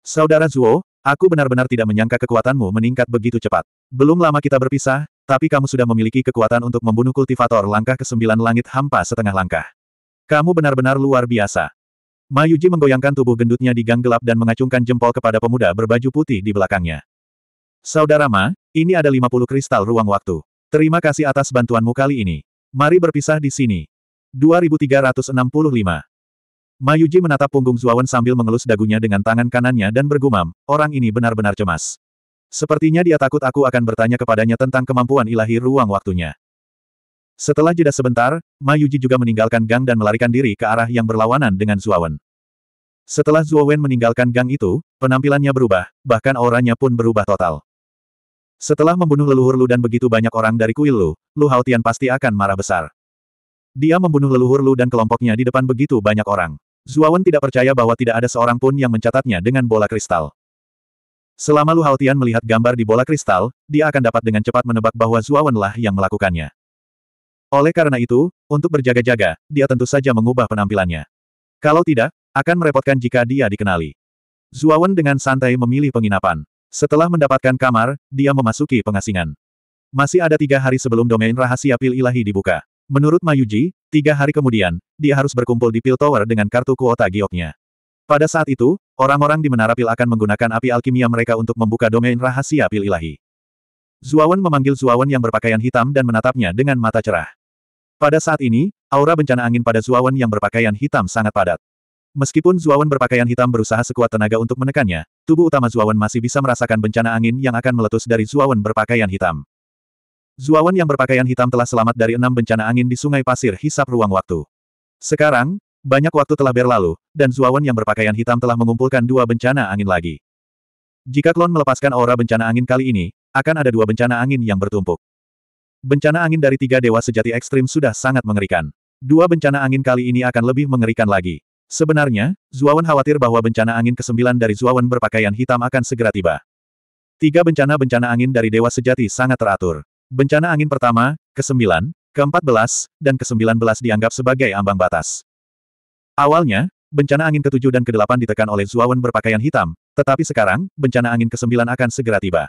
Saudara Zuo, aku benar-benar tidak menyangka kekuatanmu meningkat begitu cepat. Belum lama kita berpisah, tapi kamu sudah memiliki kekuatan untuk membunuh kultivator langkah ke sembilan langit hampa setengah langkah. Kamu benar-benar luar biasa. Mayuji menggoyangkan tubuh gendutnya di gang gelap dan mengacungkan jempol kepada pemuda berbaju putih di belakangnya. Saudara Ma, ini ada 50 kristal ruang waktu. Terima kasih atas bantuanmu kali ini. Mari berpisah di sini. 2365 Mayuji menatap punggung Zuawan sambil mengelus dagunya dengan tangan kanannya dan bergumam, orang ini benar-benar cemas. Sepertinya dia takut aku akan bertanya kepadanya tentang kemampuan ilahi ruang waktunya. Setelah jeda sebentar, Mayuji juga meninggalkan gang dan melarikan diri ke arah yang berlawanan dengan Zuowen. Setelah Zuowen meninggalkan gang itu, penampilannya berubah, bahkan auranya pun berubah total. Setelah membunuh leluhur Lu dan begitu banyak orang dari kuil Lu, Lu Haotian pasti akan marah besar. Dia membunuh leluhur Lu dan kelompoknya di depan begitu banyak orang. Zuawan tidak percaya bahwa tidak ada seorang pun yang mencatatnya dengan bola kristal. Selama Lu Haotian melihat gambar di bola kristal, dia akan dapat dengan cepat menebak bahwa Zuawanlah yang melakukannya. Oleh karena itu, untuk berjaga-jaga, dia tentu saja mengubah penampilannya. Kalau tidak, akan merepotkan jika dia dikenali. Zuawan dengan santai memilih penginapan. Setelah mendapatkan kamar, dia memasuki pengasingan. Masih ada tiga hari sebelum domain rahasia pil ilahi dibuka. Menurut Mayuji, tiga hari kemudian, dia harus berkumpul di pil tower dengan kartu kuota gioknya. Pada saat itu, orang-orang di Menara Pil akan menggunakan api alkimia mereka untuk membuka domain rahasia pil ilahi. Zuawan memanggil Zuawan yang berpakaian hitam dan menatapnya dengan mata cerah. Pada saat ini, aura bencana angin pada Zuawan yang berpakaian hitam sangat padat. Meskipun Zuawan berpakaian hitam berusaha sekuat tenaga untuk menekannya, tubuh utama Zuawan masih bisa merasakan bencana angin yang akan meletus dari Zuawan berpakaian hitam. Zuawan yang berpakaian hitam telah selamat dari enam bencana angin di sungai pasir hisap ruang waktu. Sekarang, banyak waktu telah berlalu, dan Zuawan yang berpakaian hitam telah mengumpulkan dua bencana angin lagi. Jika klon melepaskan aura bencana angin kali ini, akan ada dua bencana angin yang bertumpuk. Bencana angin dari tiga dewa sejati ekstrim sudah sangat mengerikan. Dua bencana angin kali ini akan lebih mengerikan lagi. Sebenarnya, Zuawan khawatir bahwa bencana angin ke-9 dari Zuawan berpakaian hitam akan segera tiba. Tiga bencana-bencana angin dari Dewa Sejati sangat teratur. Bencana angin pertama, ke-9, ke-14, dan ke-19 dianggap sebagai ambang batas. Awalnya, bencana angin ke ketujuh dan ke kedelapan ditekan oleh Zuawan berpakaian hitam, tetapi sekarang, bencana angin ke kesembilan akan segera tiba.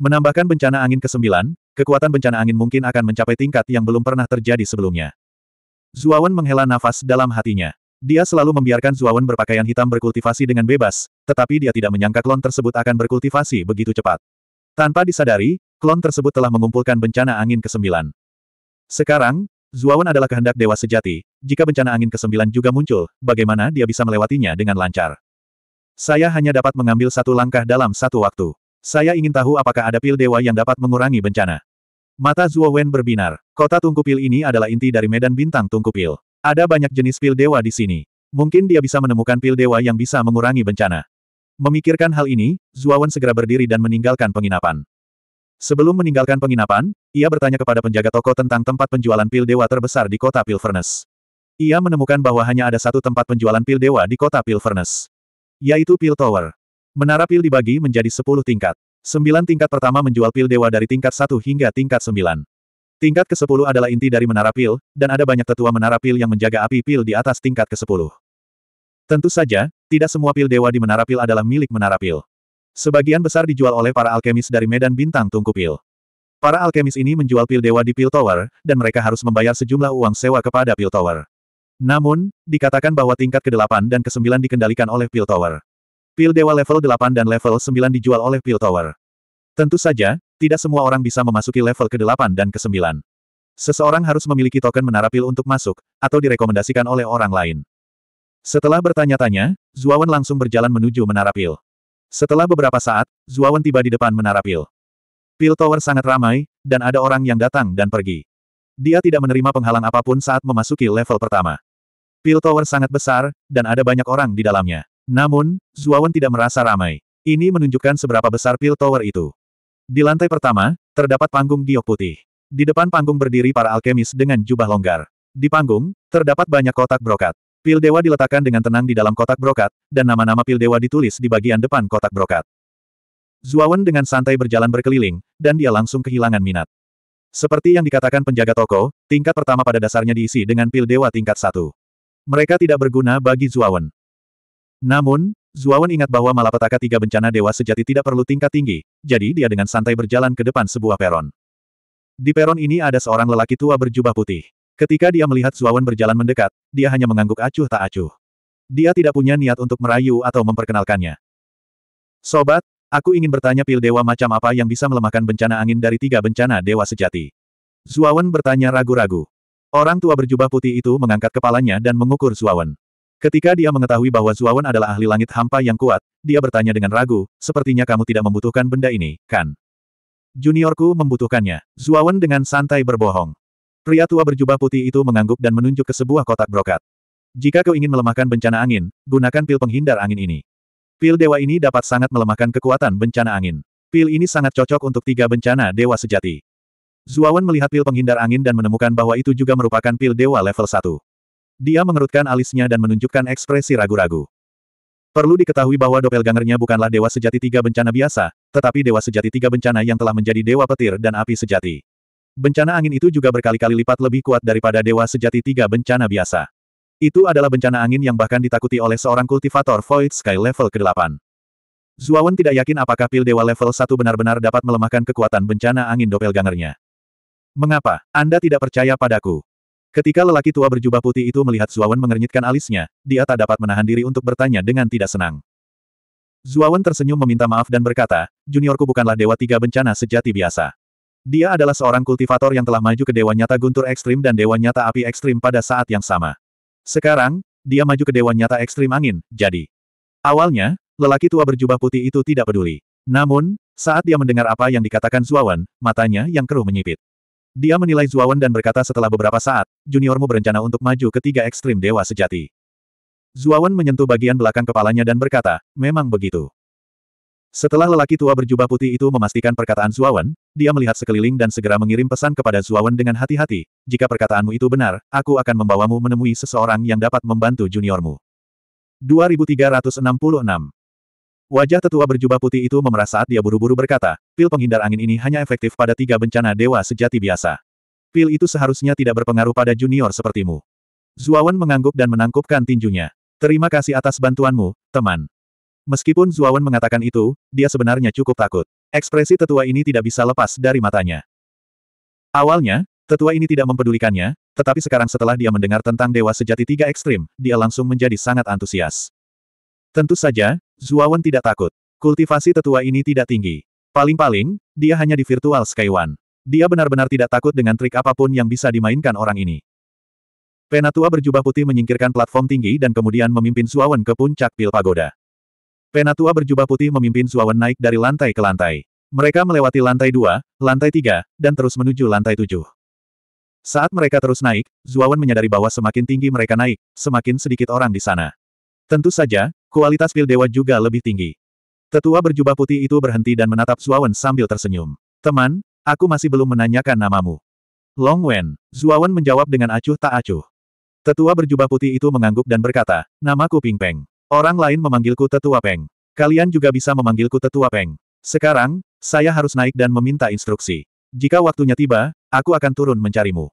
Menambahkan bencana angin ke kesembilan, kekuatan bencana angin mungkin akan mencapai tingkat yang belum pernah terjadi sebelumnya. Zuawan menghela nafas dalam hatinya. Dia selalu membiarkan Zuawan berpakaian hitam berkultivasi dengan bebas, tetapi dia tidak menyangka klon tersebut akan berkultivasi begitu cepat. Tanpa disadari, klon tersebut telah mengumpulkan bencana angin ke-9. Sekarang, Zuawan adalah kehendak dewa sejati, jika bencana angin ke-9 juga muncul, bagaimana dia bisa melewatinya dengan lancar? Saya hanya dapat mengambil satu langkah dalam satu waktu. Saya ingin tahu apakah ada pil dewa yang dapat mengurangi bencana. Mata Zuo Wen berbinar. Kota Tungku Pil ini adalah inti dari medan bintang Tungku Pil. Ada banyak jenis pil dewa di sini. Mungkin dia bisa menemukan pil dewa yang bisa mengurangi bencana. Memikirkan hal ini, Zuawan segera berdiri dan meninggalkan penginapan. Sebelum meninggalkan penginapan, ia bertanya kepada penjaga toko tentang tempat penjualan pil dewa terbesar di kota Pilvernes. Ia menemukan bahwa hanya ada satu tempat penjualan pil dewa di kota Pil Furnace. Yaitu Pil Tower. Menara pil dibagi menjadi sepuluh tingkat. Sembilan tingkat pertama menjual pil dewa dari tingkat satu hingga tingkat sembilan. Tingkat ke-10 adalah inti dari menara pil, dan ada banyak tetua menara pil yang menjaga api pil di atas tingkat ke-10. Tentu saja, tidak semua pil dewa di menara pil adalah milik menara pil. Sebagian besar dijual oleh para alkemis dari medan bintang tungku pil. Para alkemis ini menjual pil dewa di pil tower, dan mereka harus membayar sejumlah uang sewa kepada pil tower. Namun, dikatakan bahwa tingkat ke-8 dan ke-9 dikendalikan oleh Pill Tower. Pil Dewa level 8 dan level 9 dijual oleh Pill Tower. Tentu saja, tidak semua orang bisa memasuki level ke-8 dan ke-9. Seseorang harus memiliki token menara pil untuk masuk, atau direkomendasikan oleh orang lain. Setelah bertanya-tanya, Zuawan langsung berjalan menuju menara pil. Setelah beberapa saat, Zuawan tiba di depan menara pil. Pil Tower sangat ramai, dan ada orang yang datang dan pergi. Dia tidak menerima penghalang apapun saat memasuki level pertama. Pil Tower sangat besar, dan ada banyak orang di dalamnya. Namun, Zuawan tidak merasa ramai. Ini menunjukkan seberapa besar Pil Tower itu. Di lantai pertama, terdapat panggung giok putih. Di depan panggung berdiri para alkemis dengan jubah longgar. Di panggung, terdapat banyak kotak brokat. Pil dewa diletakkan dengan tenang di dalam kotak brokat, dan nama-nama pil dewa ditulis di bagian depan kotak brokat. Zuawan dengan santai berjalan berkeliling, dan dia langsung kehilangan minat. Seperti yang dikatakan penjaga toko, tingkat pertama pada dasarnya diisi dengan pil dewa tingkat satu. Mereka tidak berguna bagi Zuawan. Namun, Zuawan ingat bahwa malapetaka tiga bencana dewa sejati tidak perlu tingkat tinggi, jadi dia dengan santai berjalan ke depan sebuah peron. Di peron ini ada seorang lelaki tua berjubah putih. Ketika dia melihat Zuawan berjalan mendekat, dia hanya mengangguk acuh tak acuh. Dia tidak punya niat untuk merayu atau memperkenalkannya. Sobat, aku ingin bertanya pil dewa macam apa yang bisa melemahkan bencana angin dari tiga bencana dewa sejati. Zuawan bertanya ragu-ragu. Orang tua berjubah putih itu mengangkat kepalanya dan mengukur Zuawan. Ketika dia mengetahui bahwa Zuawan adalah ahli langit hampa yang kuat, dia bertanya dengan ragu, sepertinya kamu tidak membutuhkan benda ini, kan? Juniorku membutuhkannya. Zuawan dengan santai berbohong. Pria tua berjubah putih itu mengangguk dan menunjuk ke sebuah kotak brokat. Jika kau ingin melemahkan bencana angin, gunakan pil penghindar angin ini. Pil dewa ini dapat sangat melemahkan kekuatan bencana angin. Pil ini sangat cocok untuk tiga bencana dewa sejati. Zuawan melihat pil penghindar angin dan menemukan bahwa itu juga merupakan pil dewa level 1. Dia mengerutkan alisnya dan menunjukkan ekspresi ragu-ragu. Perlu diketahui bahwa gangernya bukanlah dewa sejati tiga bencana biasa, tetapi dewa sejati tiga bencana yang telah menjadi dewa petir dan api sejati. Bencana angin itu juga berkali-kali lipat lebih kuat daripada dewa sejati tiga bencana biasa. Itu adalah bencana angin yang bahkan ditakuti oleh seorang kultivator Void Sky level ke-8. Zuawan tidak yakin apakah pil dewa level 1 benar-benar dapat melemahkan kekuatan bencana angin gangernya. Mengapa? Anda tidak percaya padaku? Ketika lelaki tua berjubah putih itu melihat Zuawan mengernyitkan alisnya, dia tak dapat menahan diri untuk bertanya dengan tidak senang. Zuawan tersenyum meminta maaf dan berkata, juniorku bukanlah dewa tiga bencana sejati biasa. Dia adalah seorang kultivator yang telah maju ke dewa nyata guntur ekstrim dan dewa nyata api ekstrim pada saat yang sama. Sekarang, dia maju ke dewa nyata ekstrim angin, jadi. Awalnya, lelaki tua berjubah putih itu tidak peduli. Namun, saat dia mendengar apa yang dikatakan Zuawan, matanya yang keruh menyipit. Dia menilai Zuawan dan berkata setelah beberapa saat, juniormu berencana untuk maju ke tiga ekstrim dewa sejati. Zuawan menyentuh bagian belakang kepalanya dan berkata, memang begitu. Setelah lelaki tua berjubah putih itu memastikan perkataan Zuawan, dia melihat sekeliling dan segera mengirim pesan kepada Zuawan dengan hati-hati, jika perkataanmu itu benar, aku akan membawamu menemui seseorang yang dapat membantu juniormu. 2366 Wajah tetua berjubah putih itu memerah saat dia buru-buru berkata, pil penghindar angin ini hanya efektif pada tiga bencana dewa sejati biasa. Pil itu seharusnya tidak berpengaruh pada junior sepertimu. Zuawan mengangguk dan menangkupkan tinjunya. Terima kasih atas bantuanmu, teman. Meskipun Zuawan mengatakan itu, dia sebenarnya cukup takut. Ekspresi tetua ini tidak bisa lepas dari matanya. Awalnya, tetua ini tidak mempedulikannya, tetapi sekarang setelah dia mendengar tentang dewa sejati tiga ekstrim, dia langsung menjadi sangat antusias. Tentu saja, Zuawan tidak takut. Kultivasi tetua ini tidak tinggi. Paling-paling, dia hanya di Virtual Sky One. Dia benar-benar tidak takut dengan trik apapun yang bisa dimainkan orang ini. Penatua berjubah putih menyingkirkan platform tinggi dan kemudian memimpin Zuawan ke puncak pil pagoda. Penatua berjubah putih memimpin Zuawan naik dari lantai ke lantai. Mereka melewati lantai dua, lantai tiga, dan terus menuju lantai tujuh. Saat mereka terus naik, Zuawan menyadari bahwa semakin tinggi mereka naik, semakin sedikit orang di sana. Tentu saja, Kualitas pil dewa juga lebih tinggi. Tetua berjubah putih itu berhenti dan menatap Zuawan sambil tersenyum. Teman, aku masih belum menanyakan namamu. Long Wen, Zuawan menjawab dengan acuh tak acuh. Tetua berjubah putih itu mengangguk dan berkata, namaku Ping Peng. Orang lain memanggilku Tetua Peng. Kalian juga bisa memanggilku Tetua Peng. Sekarang, saya harus naik dan meminta instruksi. Jika waktunya tiba, aku akan turun mencarimu.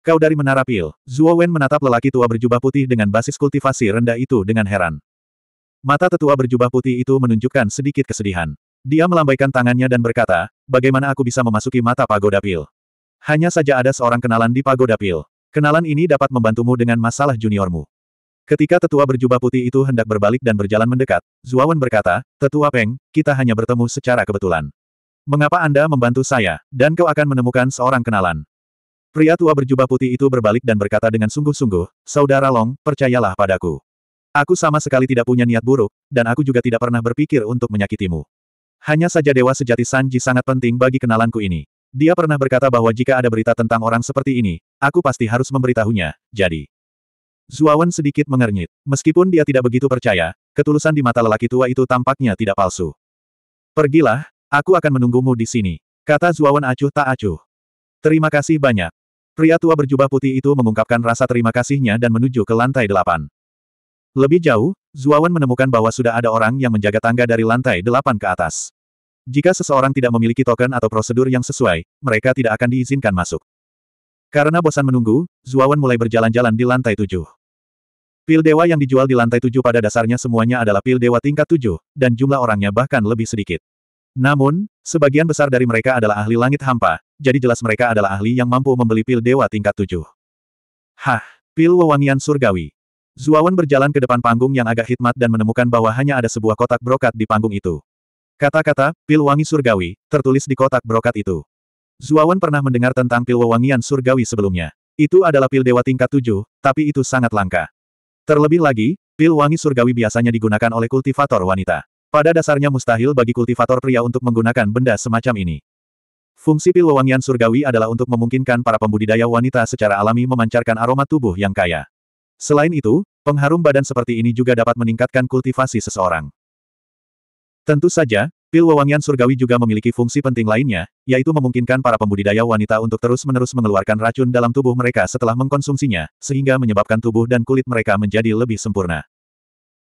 Kau dari menara pil, Zuo Wen menatap lelaki tua berjubah putih dengan basis kultivasi rendah itu dengan heran. Mata tetua berjubah putih itu menunjukkan sedikit kesedihan. Dia melambaikan tangannya dan berkata, bagaimana aku bisa memasuki mata pagoda pil? Hanya saja ada seorang kenalan di pagoda pil. Kenalan ini dapat membantumu dengan masalah juniormu. Ketika tetua berjubah putih itu hendak berbalik dan berjalan mendekat, Zuawan berkata, Tetua Peng, kita hanya bertemu secara kebetulan. Mengapa Anda membantu saya, dan kau akan menemukan seorang kenalan? Pria tua berjubah putih itu berbalik dan berkata dengan sungguh-sungguh, Saudara Long, percayalah padaku. Aku sama sekali tidak punya niat buruk, dan aku juga tidak pernah berpikir untuk menyakitimu. Hanya saja Dewa Sejati Sanji sangat penting bagi kenalanku ini. Dia pernah berkata bahwa jika ada berita tentang orang seperti ini, aku pasti harus memberitahunya, jadi. Zuawan sedikit mengernyit. Meskipun dia tidak begitu percaya, ketulusan di mata lelaki tua itu tampaknya tidak palsu. Pergilah, aku akan menunggumu di sini. Kata Zuawan acuh tak acuh. Terima kasih banyak. Pria tua berjubah putih itu mengungkapkan rasa terima kasihnya dan menuju ke lantai delapan. Lebih jauh, Zuawan menemukan bahwa sudah ada orang yang menjaga tangga dari lantai delapan ke atas. Jika seseorang tidak memiliki token atau prosedur yang sesuai, mereka tidak akan diizinkan masuk. Karena bosan menunggu, Zuawan mulai berjalan-jalan di lantai tujuh. Pil dewa yang dijual di lantai tujuh pada dasarnya semuanya adalah pil dewa tingkat tujuh, dan jumlah orangnya bahkan lebih sedikit. Namun, sebagian besar dari mereka adalah ahli langit hampa, jadi jelas mereka adalah ahli yang mampu membeli pil dewa tingkat tujuh. Hah, pil wewangian surgawi. Zuawan berjalan ke depan panggung yang agak hikmat dan menemukan bahwa hanya ada sebuah kotak brokat di panggung itu. Kata-kata, pil wangi surgawi, tertulis di kotak brokat itu. Zuawan pernah mendengar tentang pil wewangian surgawi sebelumnya. Itu adalah pil dewa tingkat tujuh, tapi itu sangat langka. Terlebih lagi, pil wangi surgawi biasanya digunakan oleh kultivator wanita. Pada dasarnya mustahil bagi kultivator pria untuk menggunakan benda semacam ini. Fungsi pil wewangian surgawi adalah untuk memungkinkan para pembudidaya wanita secara alami memancarkan aroma tubuh yang kaya. Selain itu, pengharum badan seperti ini juga dapat meningkatkan kultivasi seseorang. Tentu saja, pil wewangian surgawi juga memiliki fungsi penting lainnya, yaitu memungkinkan para pembudidaya wanita untuk terus-menerus mengeluarkan racun dalam tubuh mereka setelah mengkonsumsinya, sehingga menyebabkan tubuh dan kulit mereka menjadi lebih sempurna.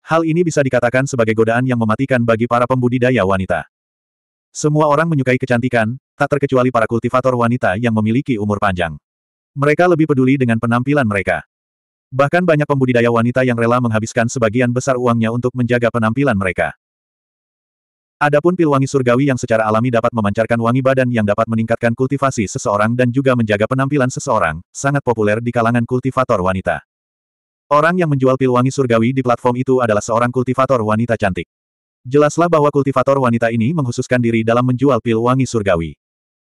Hal ini bisa dikatakan sebagai godaan yang mematikan bagi para pembudidaya wanita. Semua orang menyukai kecantikan, tak terkecuali para kultivator wanita yang memiliki umur panjang. Mereka lebih peduli dengan penampilan mereka. Bahkan banyak pembudidaya wanita yang rela menghabiskan sebagian besar uangnya untuk menjaga penampilan mereka. Adapun pil wangi surgawi yang secara alami dapat memancarkan wangi badan yang dapat meningkatkan kultivasi seseorang dan juga menjaga penampilan seseorang, sangat populer di kalangan kultivator wanita. Orang yang menjual pil wangi surgawi di platform itu adalah seorang kultivator wanita cantik. Jelaslah bahwa kultivator wanita ini menghususkan diri dalam menjual pil wangi surgawi.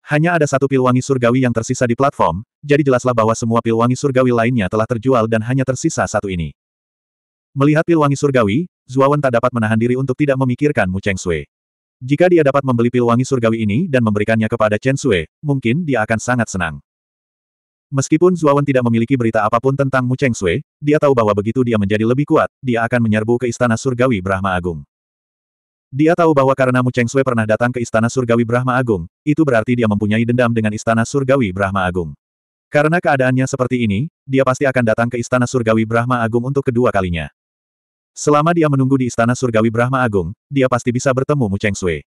Hanya ada satu pil wangi surgawi yang tersisa di platform, jadi jelaslah bahwa semua pil wangi surgawi lainnya telah terjual dan hanya tersisa satu ini. Melihat pil wangi surgawi, Zuawan tak dapat menahan diri untuk tidak memikirkan Mu Cheng Sui. Jika dia dapat membeli pil wangi surgawi ini dan memberikannya kepada Chen Sui, mungkin dia akan sangat senang. Meskipun Zuawan tidak memiliki berita apapun tentang Mu Cheng Sui, dia tahu bahwa begitu dia menjadi lebih kuat, dia akan menyerbu ke Istana Surgawi Brahma Agung. Dia tahu bahwa karena Mu Cheng Sui pernah datang ke Istana Surgawi Brahma Agung, itu berarti dia mempunyai dendam dengan Istana Surgawi Brahma Agung. Karena keadaannya seperti ini, dia pasti akan datang ke Istana Surgawi Brahma Agung untuk kedua kalinya. Selama dia menunggu di Istana Surgawi Brahma Agung, dia pasti bisa bertemu Mu Cheng Sui.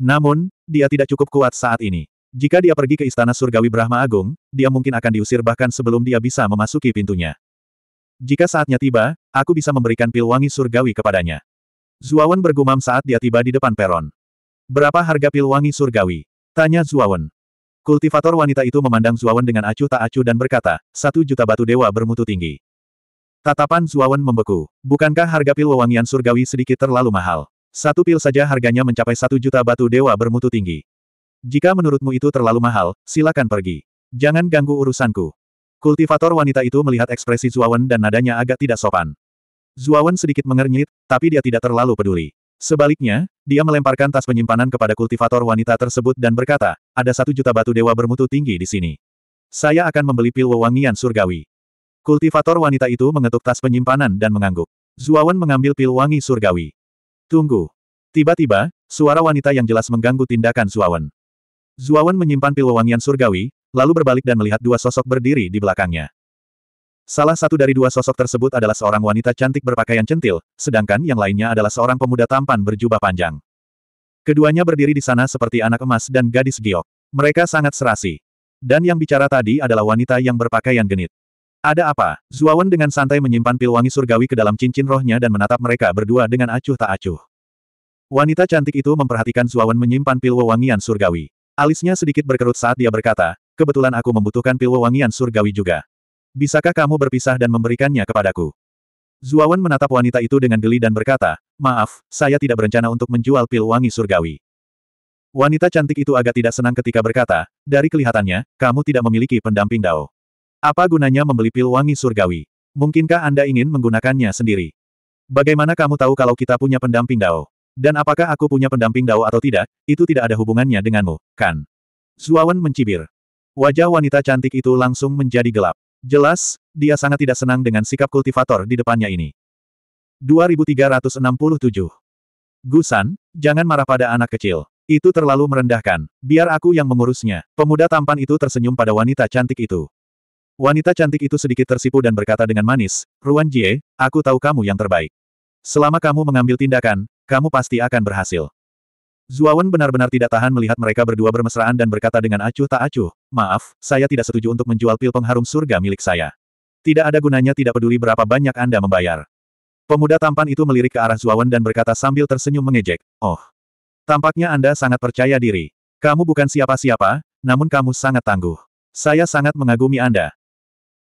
Namun, dia tidak cukup kuat saat ini. Jika dia pergi ke Istana Surgawi Brahma Agung, dia mungkin akan diusir bahkan sebelum dia bisa memasuki pintunya. Jika saatnya tiba, aku bisa memberikan pil wangi surgawi kepadanya. Zuawan bergumam saat dia tiba di depan peron. Berapa harga pil wangi surgawi? Tanya Zuawan. Kultivator wanita itu memandang Zuawan dengan acuh tak acuh dan berkata, satu juta batu dewa bermutu tinggi. Tatapan Zuawan membeku. Bukankah harga pil wewangian surgawi sedikit terlalu mahal? Satu pil saja harganya mencapai satu juta batu dewa bermutu tinggi. Jika menurutmu itu terlalu mahal, silakan pergi. Jangan ganggu urusanku. Kultivator wanita itu melihat ekspresi Zuawan dan nadanya agak tidak sopan. Zuawan sedikit mengernyit, tapi dia tidak terlalu peduli. Sebaliknya, dia melemparkan tas penyimpanan kepada kultivator wanita tersebut dan berkata, ada satu juta batu dewa bermutu tinggi di sini. Saya akan membeli pil wewangian surgawi. Kultivator wanita itu mengetuk tas penyimpanan dan mengangguk. Zuawan mengambil pil wangi surgawi. Tunggu. Tiba-tiba, suara wanita yang jelas mengganggu tindakan Zuawan. Zuawan menyimpan pil wewangian surgawi, lalu berbalik dan melihat dua sosok berdiri di belakangnya. Salah satu dari dua sosok tersebut adalah seorang wanita cantik berpakaian centil, sedangkan yang lainnya adalah seorang pemuda tampan berjubah panjang. Keduanya berdiri di sana seperti anak emas dan gadis giok. Mereka sangat serasi. Dan yang bicara tadi adalah wanita yang berpakaian genit. Ada apa? Zuawan dengan santai menyimpan pil wangi surgawi ke dalam cincin rohnya dan menatap mereka berdua dengan acuh tak acuh. Wanita cantik itu memperhatikan Zuawan menyimpan pil wewangian surgawi. Alisnya sedikit berkerut saat dia berkata, kebetulan aku membutuhkan pil wewangian surgawi juga. Bisakah kamu berpisah dan memberikannya kepadaku? Zuawan menatap wanita itu dengan geli dan berkata, Maaf, saya tidak berencana untuk menjual pil wangi surgawi. Wanita cantik itu agak tidak senang ketika berkata, dari kelihatannya, kamu tidak memiliki pendamping Dao. Apa gunanya membeli pil wangi surgawi? Mungkinkah Anda ingin menggunakannya sendiri? Bagaimana kamu tahu kalau kita punya pendamping Dao? Dan apakah aku punya pendamping Dao atau tidak, itu tidak ada hubungannya denganmu, kan? Zuawan mencibir. Wajah wanita cantik itu langsung menjadi gelap. Jelas, dia sangat tidak senang dengan sikap kultivator di depannya ini. 2367. Gusan, jangan marah pada anak kecil. Itu terlalu merendahkan. Biar aku yang mengurusnya. Pemuda tampan itu tersenyum pada wanita cantik itu. Wanita cantik itu sedikit tersipu dan berkata dengan manis, Ruan Jie, aku tahu kamu yang terbaik. Selama kamu mengambil tindakan, kamu pasti akan berhasil. Zuawan benar-benar tidak tahan melihat mereka berdua bermesraan dan berkata dengan acuh tak acuh, maaf, saya tidak setuju untuk menjual pil pengharum surga milik saya. Tidak ada gunanya tidak peduli berapa banyak Anda membayar. Pemuda tampan itu melirik ke arah Zuawan dan berkata sambil tersenyum mengejek, oh. Tampaknya Anda sangat percaya diri. Kamu bukan siapa-siapa, namun kamu sangat tangguh. Saya sangat mengagumi Anda.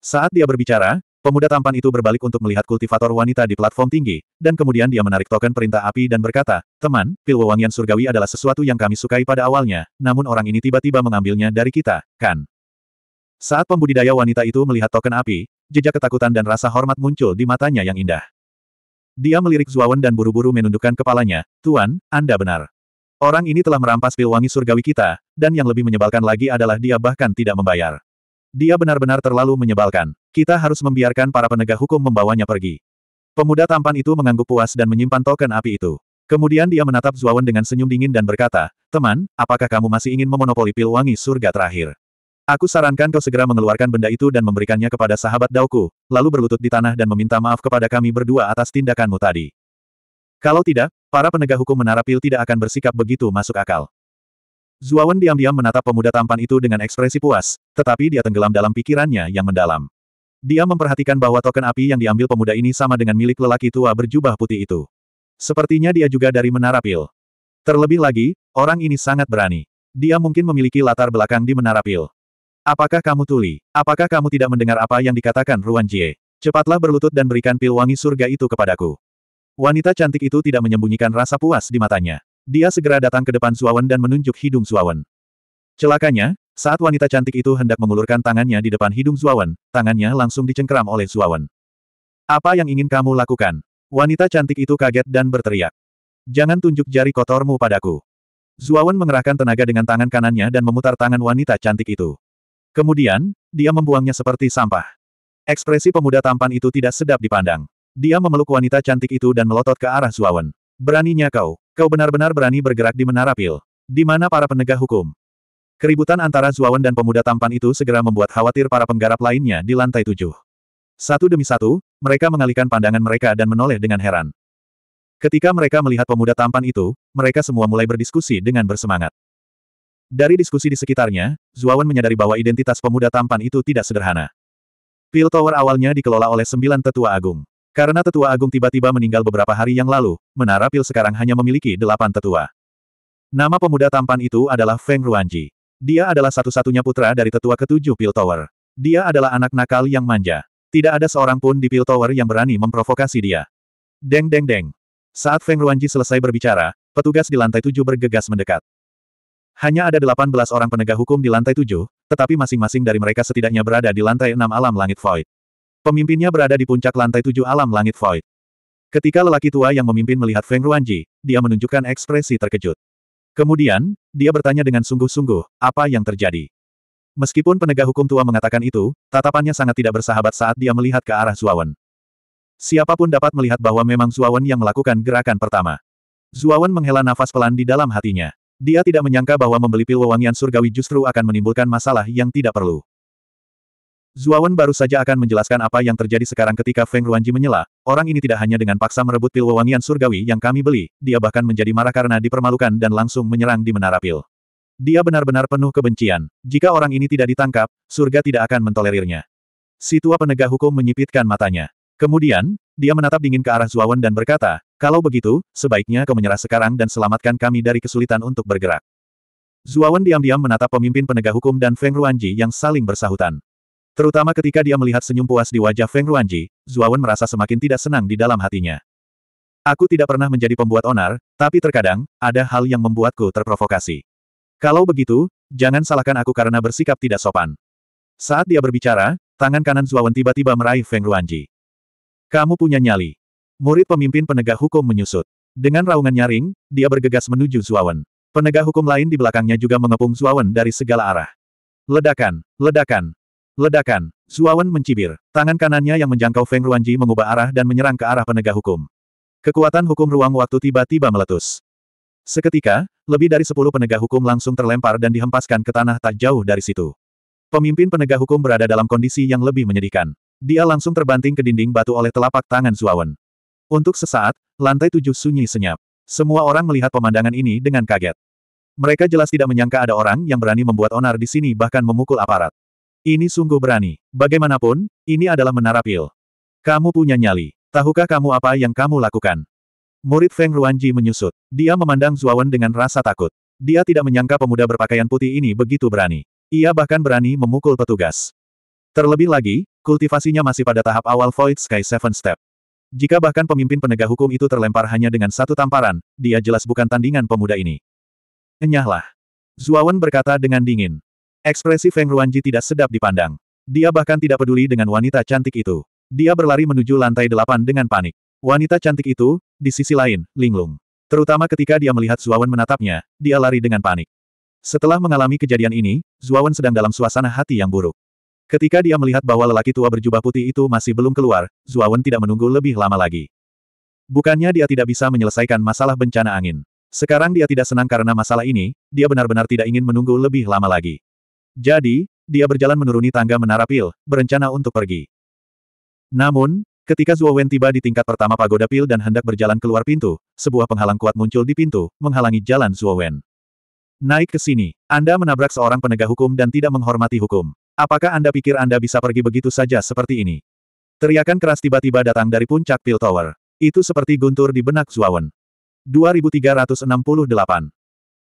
Saat dia berbicara, Pemuda tampan itu berbalik untuk melihat kultivator wanita di platform tinggi, dan kemudian dia menarik token perintah api dan berkata, Teman, pil wewangian surgawi adalah sesuatu yang kami sukai pada awalnya, namun orang ini tiba-tiba mengambilnya dari kita, kan? Saat pembudidaya wanita itu melihat token api, jejak ketakutan dan rasa hormat muncul di matanya yang indah. Dia melirik Zuawan dan buru-buru menundukkan kepalanya, Tuan, Anda benar. Orang ini telah merampas pil wangi surgawi kita, dan yang lebih menyebalkan lagi adalah dia bahkan tidak membayar. Dia benar-benar terlalu menyebalkan. Kita harus membiarkan para penegak hukum membawanya pergi. Pemuda tampan itu mengangguk puas dan menyimpan token api itu. Kemudian dia menatap Zuawan dengan senyum dingin dan berkata, Teman, apakah kamu masih ingin memonopoli pil wangi surga terakhir? Aku sarankan kau segera mengeluarkan benda itu dan memberikannya kepada sahabat Dauku, lalu berlutut di tanah dan meminta maaf kepada kami berdua atas tindakanmu tadi. Kalau tidak, para penegak hukum menara pil tidak akan bersikap begitu masuk akal. Zuawan diam-diam menatap pemuda tampan itu dengan ekspresi puas, tetapi dia tenggelam dalam pikirannya yang mendalam. Dia memperhatikan bahwa token api yang diambil pemuda ini sama dengan milik lelaki tua berjubah putih itu. Sepertinya dia juga dari Menara Pil. Terlebih lagi, orang ini sangat berani. Dia mungkin memiliki latar belakang di Menara Pil. Apakah kamu tuli? Apakah kamu tidak mendengar apa yang dikatakan Ruan Jie? Cepatlah berlutut dan berikan pil wangi surga itu kepadaku. Wanita cantik itu tidak menyembunyikan rasa puas di matanya. Dia segera datang ke depan Suawen dan menunjuk hidung Suawen. Celakanya, saat wanita cantik itu hendak mengulurkan tangannya di depan hidung Suawen, tangannya langsung dicengkram oleh Suawen. Apa yang ingin kamu lakukan? Wanita cantik itu kaget dan berteriak. Jangan tunjuk jari kotormu padaku. Zuawan mengerahkan tenaga dengan tangan kanannya dan memutar tangan wanita cantik itu. Kemudian, dia membuangnya seperti sampah. Ekspresi pemuda tampan itu tidak sedap dipandang. Dia memeluk wanita cantik itu dan melotot ke arah Zuawan. Beraninya kau. Kau benar-benar berani bergerak di menara pil. Di mana para penegak hukum? Keributan antara Zuawan dan pemuda tampan itu segera membuat khawatir para penggarap lainnya di lantai tujuh. Satu demi satu, mereka mengalihkan pandangan mereka dan menoleh dengan heran. Ketika mereka melihat pemuda tampan itu, mereka semua mulai berdiskusi dengan bersemangat. Dari diskusi di sekitarnya, Zuawan menyadari bahwa identitas pemuda tampan itu tidak sederhana. Pil Tower awalnya dikelola oleh sembilan tetua agung. Karena tetua agung tiba-tiba meninggal beberapa hari yang lalu, Menara Pil sekarang hanya memiliki delapan tetua. Nama pemuda tampan itu adalah Feng Ruanji. Dia adalah satu-satunya putra dari tetua ketujuh Pil Tower. Dia adalah anak nakal yang manja. Tidak ada seorang pun di Pil Tower yang berani memprovokasi dia. Deng deng deng. Saat Feng Ruanji selesai berbicara, petugas di lantai tujuh bergegas mendekat. Hanya ada delapan belas orang penegak hukum di lantai tujuh, tetapi masing-masing dari mereka setidaknya berada di lantai enam alam langit void. Pemimpinnya berada di puncak lantai tujuh alam langit void. Ketika lelaki tua yang memimpin melihat Feng Ruanji, dia menunjukkan ekspresi terkejut. Kemudian, dia bertanya dengan sungguh-sungguh, apa yang terjadi? Meskipun penegak hukum tua mengatakan itu, tatapannya sangat tidak bersahabat saat dia melihat ke arah Zuawan. Siapapun dapat melihat bahwa memang Zuawan yang melakukan gerakan pertama. Zuawan menghela nafas pelan di dalam hatinya. Dia tidak menyangka bahwa membeli pil wewangian surgawi justru akan menimbulkan masalah yang tidak perlu. Zuawan baru saja akan menjelaskan apa yang terjadi sekarang ketika Feng Ruanji menyela, orang ini tidak hanya dengan paksa merebut pil wewangian surgawi yang kami beli, dia bahkan menjadi marah karena dipermalukan dan langsung menyerang di menara pil. Dia benar-benar penuh kebencian. Jika orang ini tidak ditangkap, surga tidak akan mentolerirnya. Si penegak hukum menyipitkan matanya. Kemudian, dia menatap dingin ke arah Zuawan dan berkata, kalau begitu, sebaiknya kau menyerah sekarang dan selamatkan kami dari kesulitan untuk bergerak. Zuawan diam-diam menatap pemimpin penegak hukum dan Feng Ruanji yang saling bersahutan. Terutama ketika dia melihat senyum puas di wajah Feng Ruanji, Zuawan merasa semakin tidak senang di dalam hatinya. Aku tidak pernah menjadi pembuat onar, tapi terkadang, ada hal yang membuatku terprovokasi. Kalau begitu, jangan salahkan aku karena bersikap tidak sopan. Saat dia berbicara, tangan kanan Zuawan tiba-tiba meraih Feng Ruanji. Kamu punya nyali. Murid pemimpin penegak hukum menyusut. Dengan raungan nyaring, dia bergegas menuju Zuawan. Penegak hukum lain di belakangnya juga mengepung Zuawan dari segala arah. Ledakan, ledakan, Ledakan. Zuawan mencibir. Tangan kanannya yang menjangkau Feng Ruanji mengubah arah dan menyerang ke arah penegak hukum. Kekuatan hukum ruang waktu tiba-tiba meletus. Seketika, lebih dari sepuluh penegak hukum langsung terlempar dan dihempaskan ke tanah tak jauh dari situ. Pemimpin penegak hukum berada dalam kondisi yang lebih menyedihkan. Dia langsung terbanting ke dinding batu oleh telapak tangan Zuawan. Untuk sesaat, lantai tujuh sunyi senyap. Semua orang melihat pemandangan ini dengan kaget. Mereka jelas tidak menyangka ada orang yang berani membuat onar di sini bahkan memukul aparat. Ini sungguh berani. Bagaimanapun, ini adalah menara pil. Kamu punya nyali. Tahukah kamu apa yang kamu lakukan? Murid Feng Ruanji menyusut. Dia memandang Zuawan dengan rasa takut. Dia tidak menyangka pemuda berpakaian putih ini begitu berani. Ia bahkan berani memukul petugas. Terlebih lagi, kultivasinya masih pada tahap awal Void Sky Seven Step. Jika bahkan pemimpin penegak hukum itu terlempar hanya dengan satu tamparan, dia jelas bukan tandingan pemuda ini. Enyahlah. Zuawan berkata dengan dingin. Ekspresi Feng Ruanji tidak sedap dipandang. Dia bahkan tidak peduli dengan wanita cantik itu. Dia berlari menuju lantai delapan dengan panik. Wanita cantik itu, di sisi lain, linglung. Terutama ketika dia melihat Zuawan menatapnya, dia lari dengan panik. Setelah mengalami kejadian ini, Zuawan sedang dalam suasana hati yang buruk. Ketika dia melihat bahwa lelaki tua berjubah putih itu masih belum keluar, Zuawan tidak menunggu lebih lama lagi. Bukannya dia tidak bisa menyelesaikan masalah bencana angin. Sekarang dia tidak senang karena masalah ini, dia benar-benar tidak ingin menunggu lebih lama lagi. Jadi, dia berjalan menuruni tangga menara pil, berencana untuk pergi. Namun, ketika Zuo Wen tiba di tingkat pertama pagoda pil dan hendak berjalan keluar pintu, sebuah penghalang kuat muncul di pintu, menghalangi jalan Zuo Wen. Naik ke sini, Anda menabrak seorang penegak hukum dan tidak menghormati hukum. Apakah Anda pikir Anda bisa pergi begitu saja seperti ini? Teriakan keras tiba-tiba datang dari puncak Pil Tower. Itu seperti guntur di benak Wen. 2368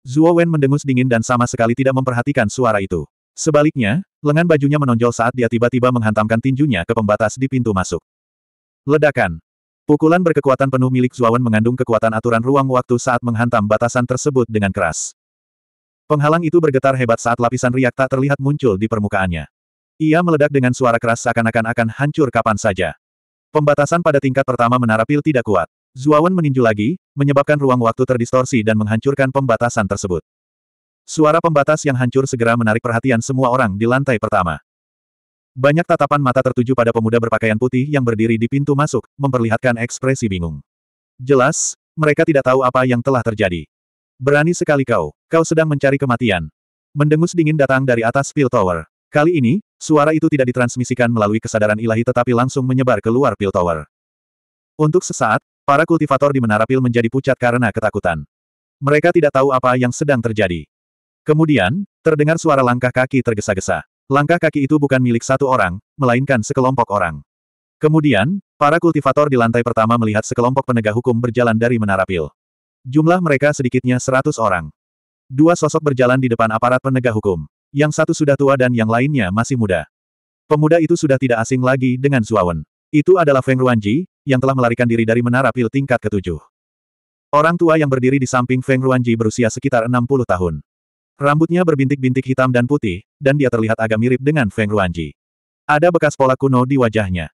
Zuo Wen mendengus dingin dan sama sekali tidak memperhatikan suara itu. Sebaliknya, lengan bajunya menonjol saat dia tiba-tiba menghantamkan tinjunya ke pembatas di pintu masuk. Ledakan. Pukulan berkekuatan penuh milik Zuawan mengandung kekuatan aturan ruang waktu saat menghantam batasan tersebut dengan keras. Penghalang itu bergetar hebat saat lapisan riak tak terlihat muncul di permukaannya. Ia meledak dengan suara keras seakan-akan akan hancur kapan saja. Pembatasan pada tingkat pertama menara pil tidak kuat. Zuawan meninju lagi, menyebabkan ruang waktu terdistorsi dan menghancurkan pembatasan tersebut. Suara pembatas yang hancur segera menarik perhatian semua orang di lantai pertama. Banyak tatapan mata tertuju pada pemuda berpakaian putih yang berdiri di pintu masuk, memperlihatkan ekspresi bingung. Jelas, mereka tidak tahu apa yang telah terjadi. Berani sekali kau, kau sedang mencari kematian. Mendengus dingin datang dari atas pil Tower. Kali ini, suara itu tidak ditransmisikan melalui kesadaran ilahi tetapi langsung menyebar keluar pil Tower. Untuk sesaat, Para kultivator di Menara Pil menjadi pucat karena ketakutan. Mereka tidak tahu apa yang sedang terjadi. Kemudian, terdengar suara langkah kaki tergesa-gesa. Langkah kaki itu bukan milik satu orang, melainkan sekelompok orang. Kemudian, para kultivator di lantai pertama melihat sekelompok penegak hukum berjalan dari Menara Pil. Jumlah mereka sedikitnya seratus orang. Dua sosok berjalan di depan aparat penegak hukum. Yang satu sudah tua dan yang lainnya masih muda. Pemuda itu sudah tidak asing lagi dengan Zuawan. Itu adalah Feng Ruanji, yang telah melarikan diri dari menara pil tingkat ketujuh. Orang tua yang berdiri di samping Feng Ruanji berusia sekitar 60 tahun. Rambutnya berbintik-bintik hitam dan putih, dan dia terlihat agak mirip dengan Feng Ruanji. Ada bekas pola kuno di wajahnya.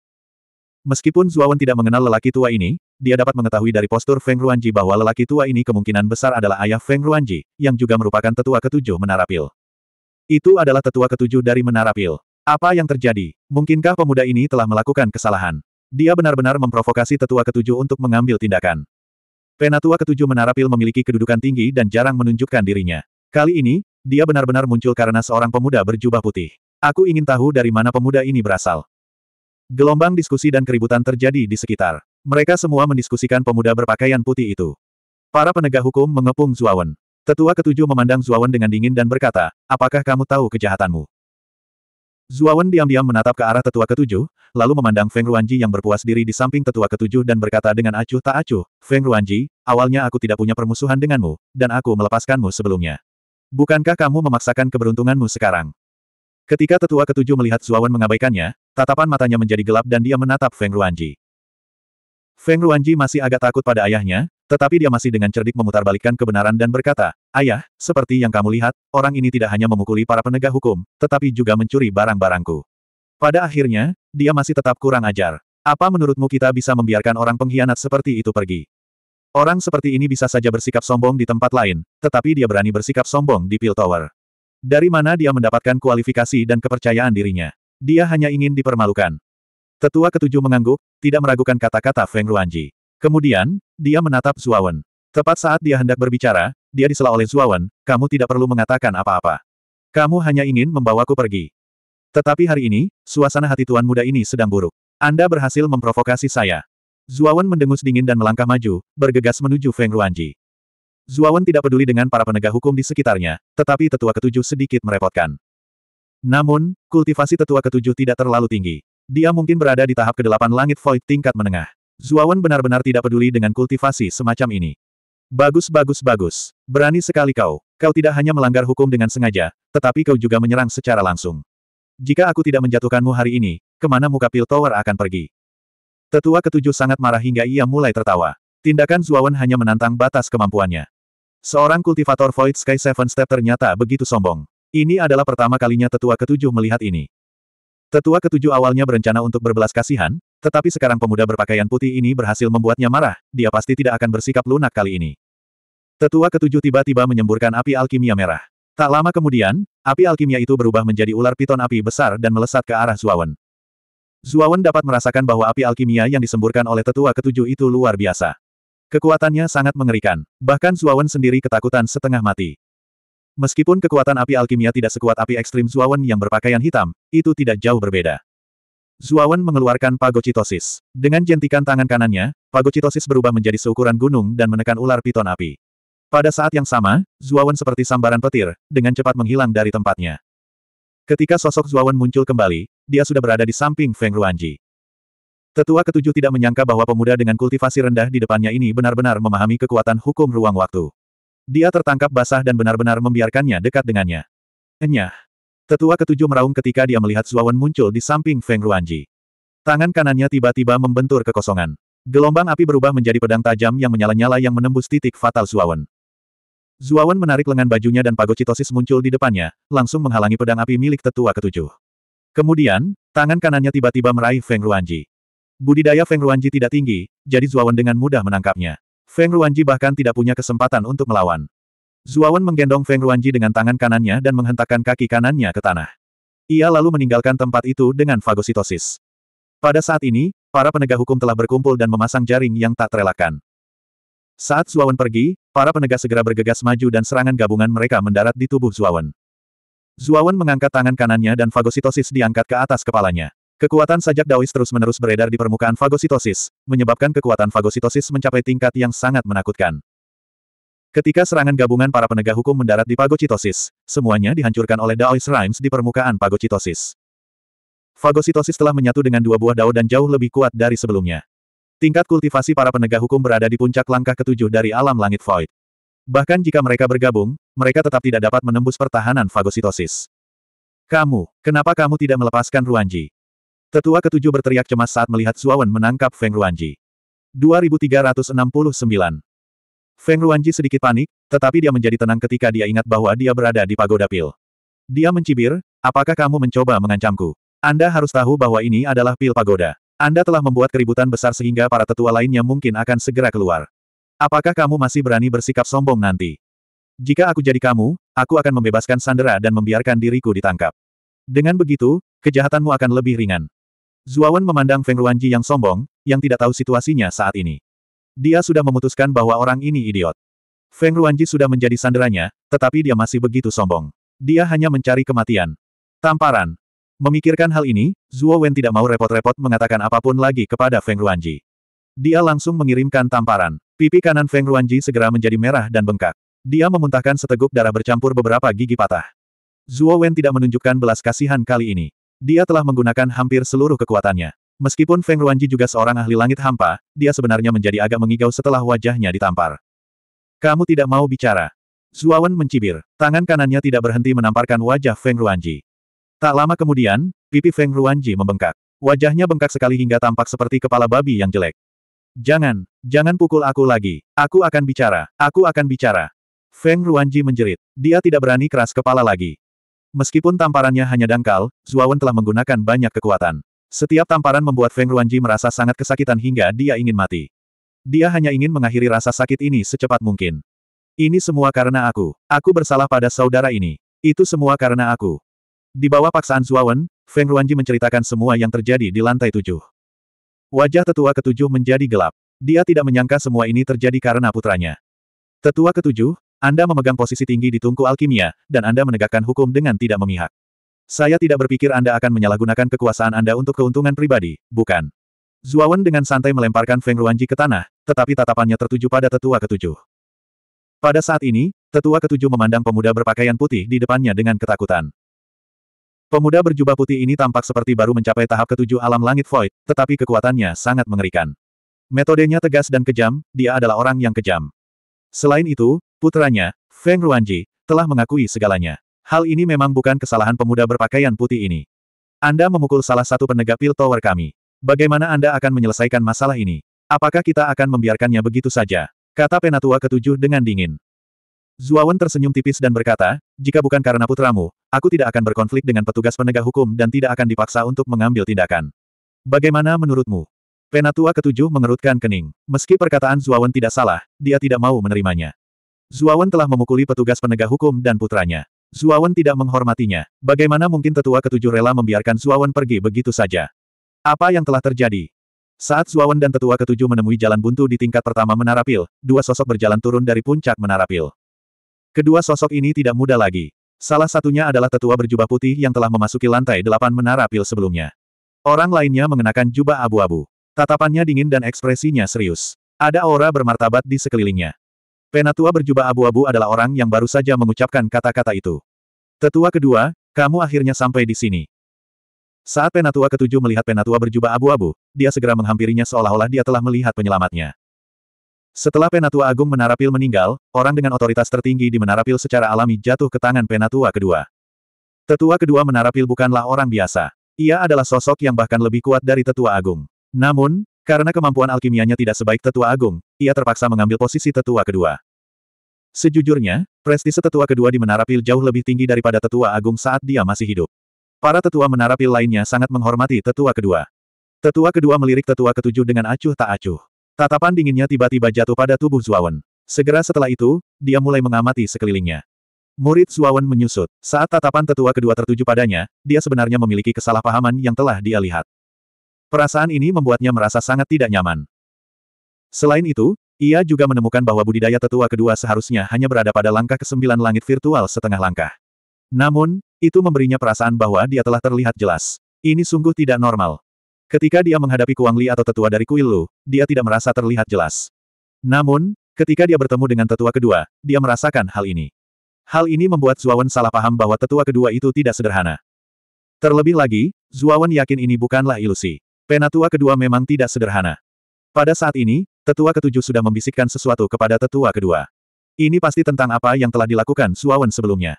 Meskipun Zuawan tidak mengenal lelaki tua ini, dia dapat mengetahui dari postur Feng Ruanji bahwa lelaki tua ini kemungkinan besar adalah ayah Feng Ruanji, yang juga merupakan tetua ketujuh Menara Pil. Itu adalah tetua ketujuh dari Menara Pil. Apa yang terjadi? Mungkinkah pemuda ini telah melakukan kesalahan? Dia benar-benar memprovokasi tetua ketujuh untuk mengambil tindakan. Penatua ketujuh menara pil memiliki kedudukan tinggi dan jarang menunjukkan dirinya. Kali ini, dia benar-benar muncul karena seorang pemuda berjubah putih. Aku ingin tahu dari mana pemuda ini berasal. Gelombang diskusi dan keributan terjadi di sekitar. Mereka semua mendiskusikan pemuda berpakaian putih itu. Para penegak hukum mengepung Zuawan. Tetua ketujuh memandang Zuawan dengan dingin dan berkata, apakah kamu tahu kejahatanmu? Zuawan diam-diam menatap ke arah tetua ketujuh, lalu memandang Feng Ruanji yang berpuas diri di samping tetua ketujuh dan berkata dengan acuh tak acuh, Feng Ruanji, awalnya aku tidak punya permusuhan denganmu, dan aku melepaskanmu sebelumnya. Bukankah kamu memaksakan keberuntunganmu sekarang? Ketika tetua ketujuh melihat Zuawan mengabaikannya, tatapan matanya menjadi gelap dan dia menatap Feng Ruanji. Feng Ruanji masih agak takut pada ayahnya, tetapi dia masih dengan cerdik memutarbalikkan kebenaran dan berkata, Ayah, seperti yang kamu lihat, orang ini tidak hanya memukuli para penegak hukum, tetapi juga mencuri barang-barangku. Pada akhirnya, dia masih tetap kurang ajar. Apa menurutmu kita bisa membiarkan orang pengkhianat seperti itu pergi? Orang seperti ini bisa saja bersikap sombong di tempat lain, tetapi dia berani bersikap sombong di Tower. Dari mana dia mendapatkan kualifikasi dan kepercayaan dirinya? Dia hanya ingin dipermalukan. Tetua ketujuh mengangguk, tidak meragukan kata-kata Feng Ruanji. Kemudian, dia menatap Zuawan. Tepat saat dia hendak berbicara, dia disela oleh Zuawan, kamu tidak perlu mengatakan apa-apa. Kamu hanya ingin membawaku pergi. Tetapi hari ini, suasana hati tuan muda ini sedang buruk. Anda berhasil memprovokasi saya. Zuawan mendengus dingin dan melangkah maju, bergegas menuju Feng Ruanji. Zuawan tidak peduli dengan para penegak hukum di sekitarnya, tetapi tetua ketujuh sedikit merepotkan. Namun, kultivasi tetua ketujuh tidak terlalu tinggi. Dia mungkin berada di tahap kedelapan langit void tingkat menengah. Zuawan benar-benar tidak peduli dengan kultivasi semacam ini. Bagus bagus bagus. Berani sekali kau. Kau tidak hanya melanggar hukum dengan sengaja, tetapi kau juga menyerang secara langsung. Jika aku tidak menjatuhkanmu hari ini, kemana muka Pil Piltower akan pergi? Tetua ketujuh sangat marah hingga ia mulai tertawa. Tindakan Zuawan hanya menantang batas kemampuannya. Seorang kultivator Void Sky Seven Step ternyata begitu sombong. Ini adalah pertama kalinya tetua ketujuh melihat ini. Tetua ketujuh awalnya berencana untuk berbelas kasihan, tetapi sekarang pemuda berpakaian putih ini berhasil membuatnya marah, dia pasti tidak akan bersikap lunak kali ini. Tetua ketujuh tiba-tiba menyemburkan api alkimia merah. Tak lama kemudian, api alkimia itu berubah menjadi ular piton api besar dan melesat ke arah Zuawan. Zuawan dapat merasakan bahwa api alkimia yang disemburkan oleh tetua ketujuh itu luar biasa. Kekuatannya sangat mengerikan, bahkan Zuawan sendiri ketakutan setengah mati. Meskipun kekuatan api alkimia tidak sekuat api ekstrim Zuawan yang berpakaian hitam, itu tidak jauh berbeda. Zuawan mengeluarkan pagocitosis. Dengan jentikan tangan kanannya, pagocitosis berubah menjadi seukuran gunung dan menekan ular piton api. Pada saat yang sama, Zuawan seperti sambaran petir, dengan cepat menghilang dari tempatnya. Ketika sosok Zuawan muncul kembali, dia sudah berada di samping Feng Ruanji. Tetua ketujuh tidak menyangka bahwa pemuda dengan kultivasi rendah di depannya ini benar-benar memahami kekuatan hukum ruang waktu. Dia tertangkap basah dan benar-benar membiarkannya dekat dengannya. Enyah. Tetua ketujuh meraung ketika dia melihat Zuawan muncul di samping Feng Ruanji. Tangan kanannya tiba-tiba membentur kekosongan. Gelombang api berubah menjadi pedang tajam yang menyala-nyala yang menembus titik fatal Zuawan. Zuawan menarik lengan bajunya dan pagocitosis muncul di depannya, langsung menghalangi pedang api milik tetua ketujuh. Kemudian, tangan kanannya tiba-tiba meraih Feng Ruanji. Budidaya Feng Ruanji tidak tinggi, jadi Zuawan dengan mudah menangkapnya. Feng Ruanji bahkan tidak punya kesempatan untuk melawan. Zuawan menggendong Feng Ruanji dengan tangan kanannya dan menghentakkan kaki kanannya ke tanah. Ia lalu meninggalkan tempat itu dengan fagositosis. Pada saat ini, para penegak hukum telah berkumpul dan memasang jaring yang tak terelakkan. Saat Zuawan pergi, para penegak segera bergegas maju dan serangan gabungan mereka mendarat di tubuh Zuawan. Zuawan mengangkat tangan kanannya dan fagositosis diangkat ke atas kepalanya. Kekuatan sajak Daois terus-menerus beredar di permukaan fagositosis, menyebabkan kekuatan fagositosis mencapai tingkat yang sangat menakutkan. Ketika serangan gabungan para penegak hukum mendarat di pagocitosis, semuanya dihancurkan oleh Daois Rhymes di permukaan pagocitosis. Fagositosis telah menyatu dengan dua buah dao dan jauh lebih kuat dari sebelumnya. Tingkat kultivasi para penegak hukum berada di puncak langkah ketujuh dari alam langit void. Bahkan jika mereka bergabung, mereka tetap tidak dapat menembus pertahanan fagositosis. Kamu, kenapa kamu tidak melepaskan Ruanji? Tetua ketujuh berteriak cemas saat melihat Suawan menangkap Feng Ruanji. 2369 Feng Ruanji sedikit panik, tetapi dia menjadi tenang ketika dia ingat bahwa dia berada di pagoda pil. Dia mencibir, apakah kamu mencoba mengancamku? Anda harus tahu bahwa ini adalah pil pagoda. Anda telah membuat keributan besar sehingga para tetua lainnya mungkin akan segera keluar. Apakah kamu masih berani bersikap sombong nanti? Jika aku jadi kamu, aku akan membebaskan Sandera dan membiarkan diriku ditangkap. Dengan begitu, kejahatanmu akan lebih ringan. Zuawan memandang Feng Ruanji yang sombong, yang tidak tahu situasinya saat ini. Dia sudah memutuskan bahwa orang ini idiot. Feng Ruanji sudah menjadi sanderanya, tetapi dia masih begitu sombong. Dia hanya mencari kematian. Tamparan. Memikirkan hal ini, Zhuo Wen tidak mau repot-repot mengatakan apapun lagi kepada Feng Ruanji. Dia langsung mengirimkan tamparan. Pipi kanan Feng Ruanji segera menjadi merah dan bengkak. Dia memuntahkan seteguk darah bercampur beberapa gigi patah. Zhuo Wen tidak menunjukkan belas kasihan kali ini. Dia telah menggunakan hampir seluruh kekuatannya. Meskipun Feng Ruanji juga seorang ahli langit hampa, dia sebenarnya menjadi agak mengigau setelah wajahnya ditampar. Kamu tidak mau bicara. Zuawan mencibir. Tangan kanannya tidak berhenti menamparkan wajah Feng Ruanji. Tak lama kemudian, pipi Feng Ruanji membengkak. Wajahnya bengkak sekali hingga tampak seperti kepala babi yang jelek. Jangan, jangan pukul aku lagi. Aku akan bicara, aku akan bicara. Feng Ruanji menjerit. Dia tidak berani keras kepala lagi. Meskipun tamparannya hanya dangkal, Zuawan telah menggunakan banyak kekuatan. Setiap tamparan membuat Feng Ruanji merasa sangat kesakitan hingga dia ingin mati. Dia hanya ingin mengakhiri rasa sakit ini secepat mungkin. Ini semua karena aku. Aku bersalah pada saudara ini. Itu semua karena aku. Di bawah paksaan Zuawan, Feng Ruanji menceritakan semua yang terjadi di lantai tujuh. Wajah tetua ketujuh menjadi gelap. Dia tidak menyangka semua ini terjadi karena putranya. Tetua ketujuh, Anda memegang posisi tinggi di tungku alkimia, dan Anda menegakkan hukum dengan tidak memihak. Saya tidak berpikir Anda akan menyalahgunakan kekuasaan Anda untuk keuntungan pribadi, bukan? Zuawan dengan santai melemparkan Feng Ruanji ke tanah, tetapi tatapannya tertuju pada tetua ketujuh. Pada saat ini, tetua ketujuh memandang pemuda berpakaian putih di depannya dengan ketakutan. Pemuda berjubah putih ini tampak seperti baru mencapai tahap ketujuh alam langit void, tetapi kekuatannya sangat mengerikan. Metodenya tegas dan kejam, dia adalah orang yang kejam. Selain itu, putranya, Feng Ruanji, telah mengakui segalanya. Hal ini memang bukan kesalahan pemuda berpakaian putih ini. Anda memukul salah satu penegak pil tower kami. Bagaimana Anda akan menyelesaikan masalah ini? Apakah kita akan membiarkannya begitu saja? Kata Penatua ketujuh dengan dingin. Zuawan tersenyum tipis dan berkata, jika bukan karena putramu, aku tidak akan berkonflik dengan petugas penegak hukum dan tidak akan dipaksa untuk mengambil tindakan. Bagaimana menurutmu? Penatua ketujuh mengerutkan kening. Meski perkataan Zuawan tidak salah, dia tidak mau menerimanya. Zuawan telah memukuli petugas penegak hukum dan putranya. Zuawan tidak menghormatinya. Bagaimana mungkin tetua ketujuh rela membiarkan Zuawan pergi begitu saja? Apa yang telah terjadi? Saat Zuawan dan tetua ketujuh menemui jalan buntu di tingkat pertama Menara Pil, dua sosok berjalan turun dari puncak Menara Pil. Kedua sosok ini tidak muda lagi. Salah satunya adalah tetua berjubah putih yang telah memasuki lantai delapan Menara Pil sebelumnya. Orang lainnya mengenakan jubah abu-abu. Tatapannya dingin dan ekspresinya serius. Ada aura bermartabat di sekelilingnya. Penatua berjubah abu-abu adalah orang yang baru saja mengucapkan kata-kata itu. Tetua kedua, kamu akhirnya sampai di sini. Saat penatua ketujuh melihat penatua berjubah abu-abu, dia segera menghampirinya seolah-olah dia telah melihat penyelamatnya. Setelah penatua agung Menarapil meninggal, orang dengan otoritas tertinggi di Menarapil secara alami jatuh ke tangan penatua kedua. Tetua kedua Menarapil bukanlah orang biasa. Ia adalah sosok yang bahkan lebih kuat dari tetua agung. Namun, karena kemampuan alkimianya tidak sebaik tetua agung, ia terpaksa mengambil posisi tetua kedua. Sejujurnya, prestise tetua kedua di Menara Pil jauh lebih tinggi daripada tetua agung saat dia masih hidup. Para tetua Menara Pil lainnya sangat menghormati tetua kedua. Tetua kedua melirik tetua ketujuh dengan acuh tak acuh. Tatapan dinginnya tiba-tiba jatuh pada tubuh Zuawan. Segera setelah itu, dia mulai mengamati sekelilingnya. Murid Zuawan menyusut. Saat tatapan tetua kedua tertuju padanya, dia sebenarnya memiliki kesalahpahaman yang telah dia lihat. Perasaan ini membuatnya merasa sangat tidak nyaman. Selain itu, ia juga menemukan bahwa budidaya tetua kedua seharusnya hanya berada pada langkah kesembilan langit virtual setengah langkah. Namun, itu memberinya perasaan bahwa dia telah terlihat jelas. Ini sungguh tidak normal. Ketika dia menghadapi Kuang Li atau tetua dari kuil Lu, dia tidak merasa terlihat jelas. Namun, ketika dia bertemu dengan tetua kedua, dia merasakan hal ini. Hal ini membuat Zuawan salah paham bahwa tetua kedua itu tidak sederhana. Terlebih lagi, Zuawan yakin ini bukanlah ilusi. Penatua kedua memang tidak sederhana. Pada saat ini, tetua ketujuh sudah membisikkan sesuatu kepada tetua kedua. Ini pasti tentang apa yang telah dilakukan Zuawan sebelumnya.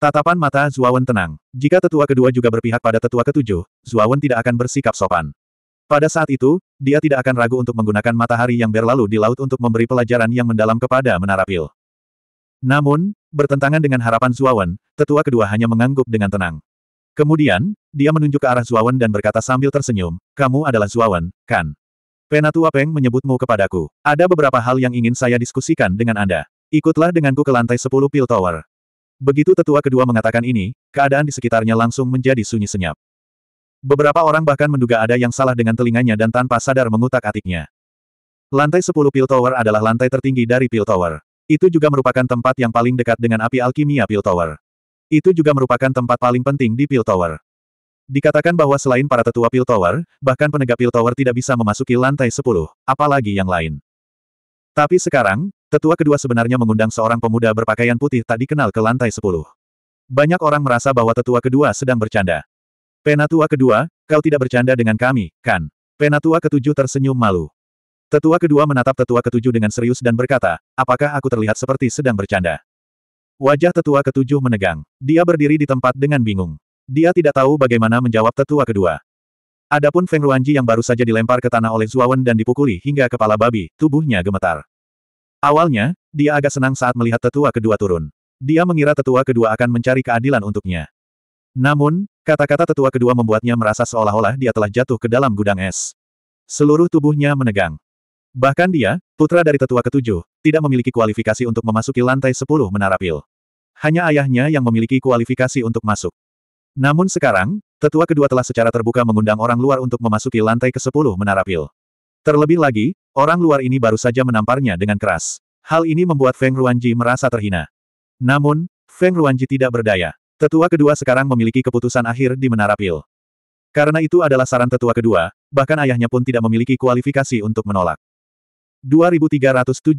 Tatapan mata Zuawan tenang. Jika tetua kedua juga berpihak pada tetua ketujuh, Zuawan tidak akan bersikap sopan. Pada saat itu, dia tidak akan ragu untuk menggunakan matahari yang berlalu di laut untuk memberi pelajaran yang mendalam kepada menara pil. Namun, bertentangan dengan harapan Zuawan, tetua kedua hanya mengangguk dengan tenang. Kemudian, dia menunjuk ke arah Zuawan dan berkata sambil tersenyum, kamu adalah Zuawan, kan? Penatua Peng menyebutmu kepadaku. Ada beberapa hal yang ingin saya diskusikan dengan Anda. Ikutlah denganku ke lantai 10 Pil Tower. Begitu tetua kedua mengatakan ini, keadaan di sekitarnya langsung menjadi sunyi senyap. Beberapa orang bahkan menduga ada yang salah dengan telinganya dan tanpa sadar mengutak-atiknya. Lantai 10 Pil Tower adalah lantai tertinggi dari Pil Tower. Itu juga merupakan tempat yang paling dekat dengan api alkimia Pil Tower. Itu juga merupakan tempat paling penting di Pil Tower. Dikatakan bahwa selain para tetua Pil Tower, bahkan penegak Pil Tower tidak bisa memasuki lantai 10, apalagi yang lain. Tapi sekarang, tetua kedua sebenarnya mengundang seorang pemuda berpakaian putih tak dikenal ke lantai 10. Banyak orang merasa bahwa tetua kedua sedang bercanda. Penatua kedua, kau tidak bercanda dengan kami, kan? Penatua ketujuh tersenyum malu. Tetua kedua menatap tetua ketujuh dengan serius dan berkata, apakah aku terlihat seperti sedang bercanda? Wajah tetua ketujuh menegang. Dia berdiri di tempat dengan bingung. Dia tidak tahu bagaimana menjawab tetua kedua. Adapun Feng Ruanji yang baru saja dilempar ke tanah oleh Zuawan dan dipukuli hingga kepala babi, tubuhnya gemetar. Awalnya, dia agak senang saat melihat tetua kedua turun. Dia mengira tetua kedua akan mencari keadilan untuknya. Namun, kata-kata tetua kedua membuatnya merasa seolah-olah dia telah jatuh ke dalam gudang es. Seluruh tubuhnya menegang. Bahkan dia, Putra dari tetua ketujuh, tidak memiliki kualifikasi untuk memasuki lantai sepuluh menara pil. Hanya ayahnya yang memiliki kualifikasi untuk masuk. Namun sekarang, tetua kedua telah secara terbuka mengundang orang luar untuk memasuki lantai ke-10 menara pil. Terlebih lagi, orang luar ini baru saja menamparnya dengan keras. Hal ini membuat Feng Ruanji merasa terhina. Namun, Feng Ruanji tidak berdaya. Tetua kedua sekarang memiliki keputusan akhir di menara pil. Karena itu adalah saran tetua kedua, bahkan ayahnya pun tidak memiliki kualifikasi untuk menolak. 2370.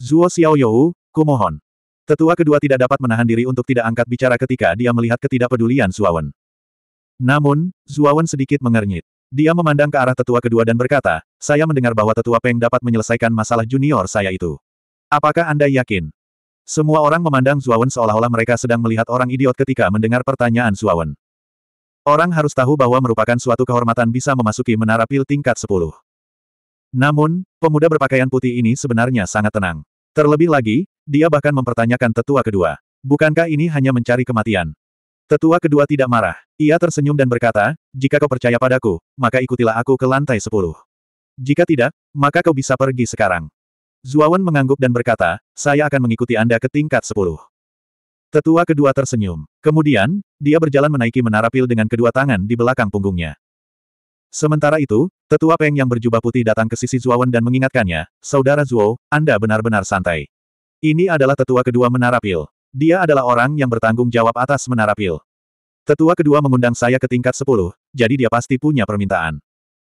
Zuo Xiaoyou, kumohon. Tetua kedua tidak dapat menahan diri untuk tidak angkat bicara ketika dia melihat ketidakpedulian Zuawan. Namun, Zuawan sedikit mengernyit. Dia memandang ke arah tetua kedua dan berkata, saya mendengar bahwa tetua Peng dapat menyelesaikan masalah junior saya itu. Apakah Anda yakin? Semua orang memandang Zuawan seolah-olah mereka sedang melihat orang idiot ketika mendengar pertanyaan Zuawan. Orang harus tahu bahwa merupakan suatu kehormatan bisa memasuki menara pil tingkat 10. Namun, pemuda berpakaian putih ini sebenarnya sangat tenang. Terlebih lagi, dia bahkan mempertanyakan tetua kedua. Bukankah ini hanya mencari kematian? Tetua kedua tidak marah. Ia tersenyum dan berkata, jika kau percaya padaku, maka ikutilah aku ke lantai sepuluh. Jika tidak, maka kau bisa pergi sekarang. Zuawan mengangguk dan berkata, saya akan mengikuti Anda ke tingkat sepuluh. Tetua kedua tersenyum. Kemudian, dia berjalan menaiki menara pil dengan kedua tangan di belakang punggungnya. Sementara itu, tetua Peng yang berjubah putih datang ke sisi Zuawan dan mengingatkannya, Saudara Zuo, Anda benar-benar santai. Ini adalah tetua kedua Menara Pil. Dia adalah orang yang bertanggung jawab atas Menara Pil. Tetua kedua mengundang saya ke tingkat 10, jadi dia pasti punya permintaan.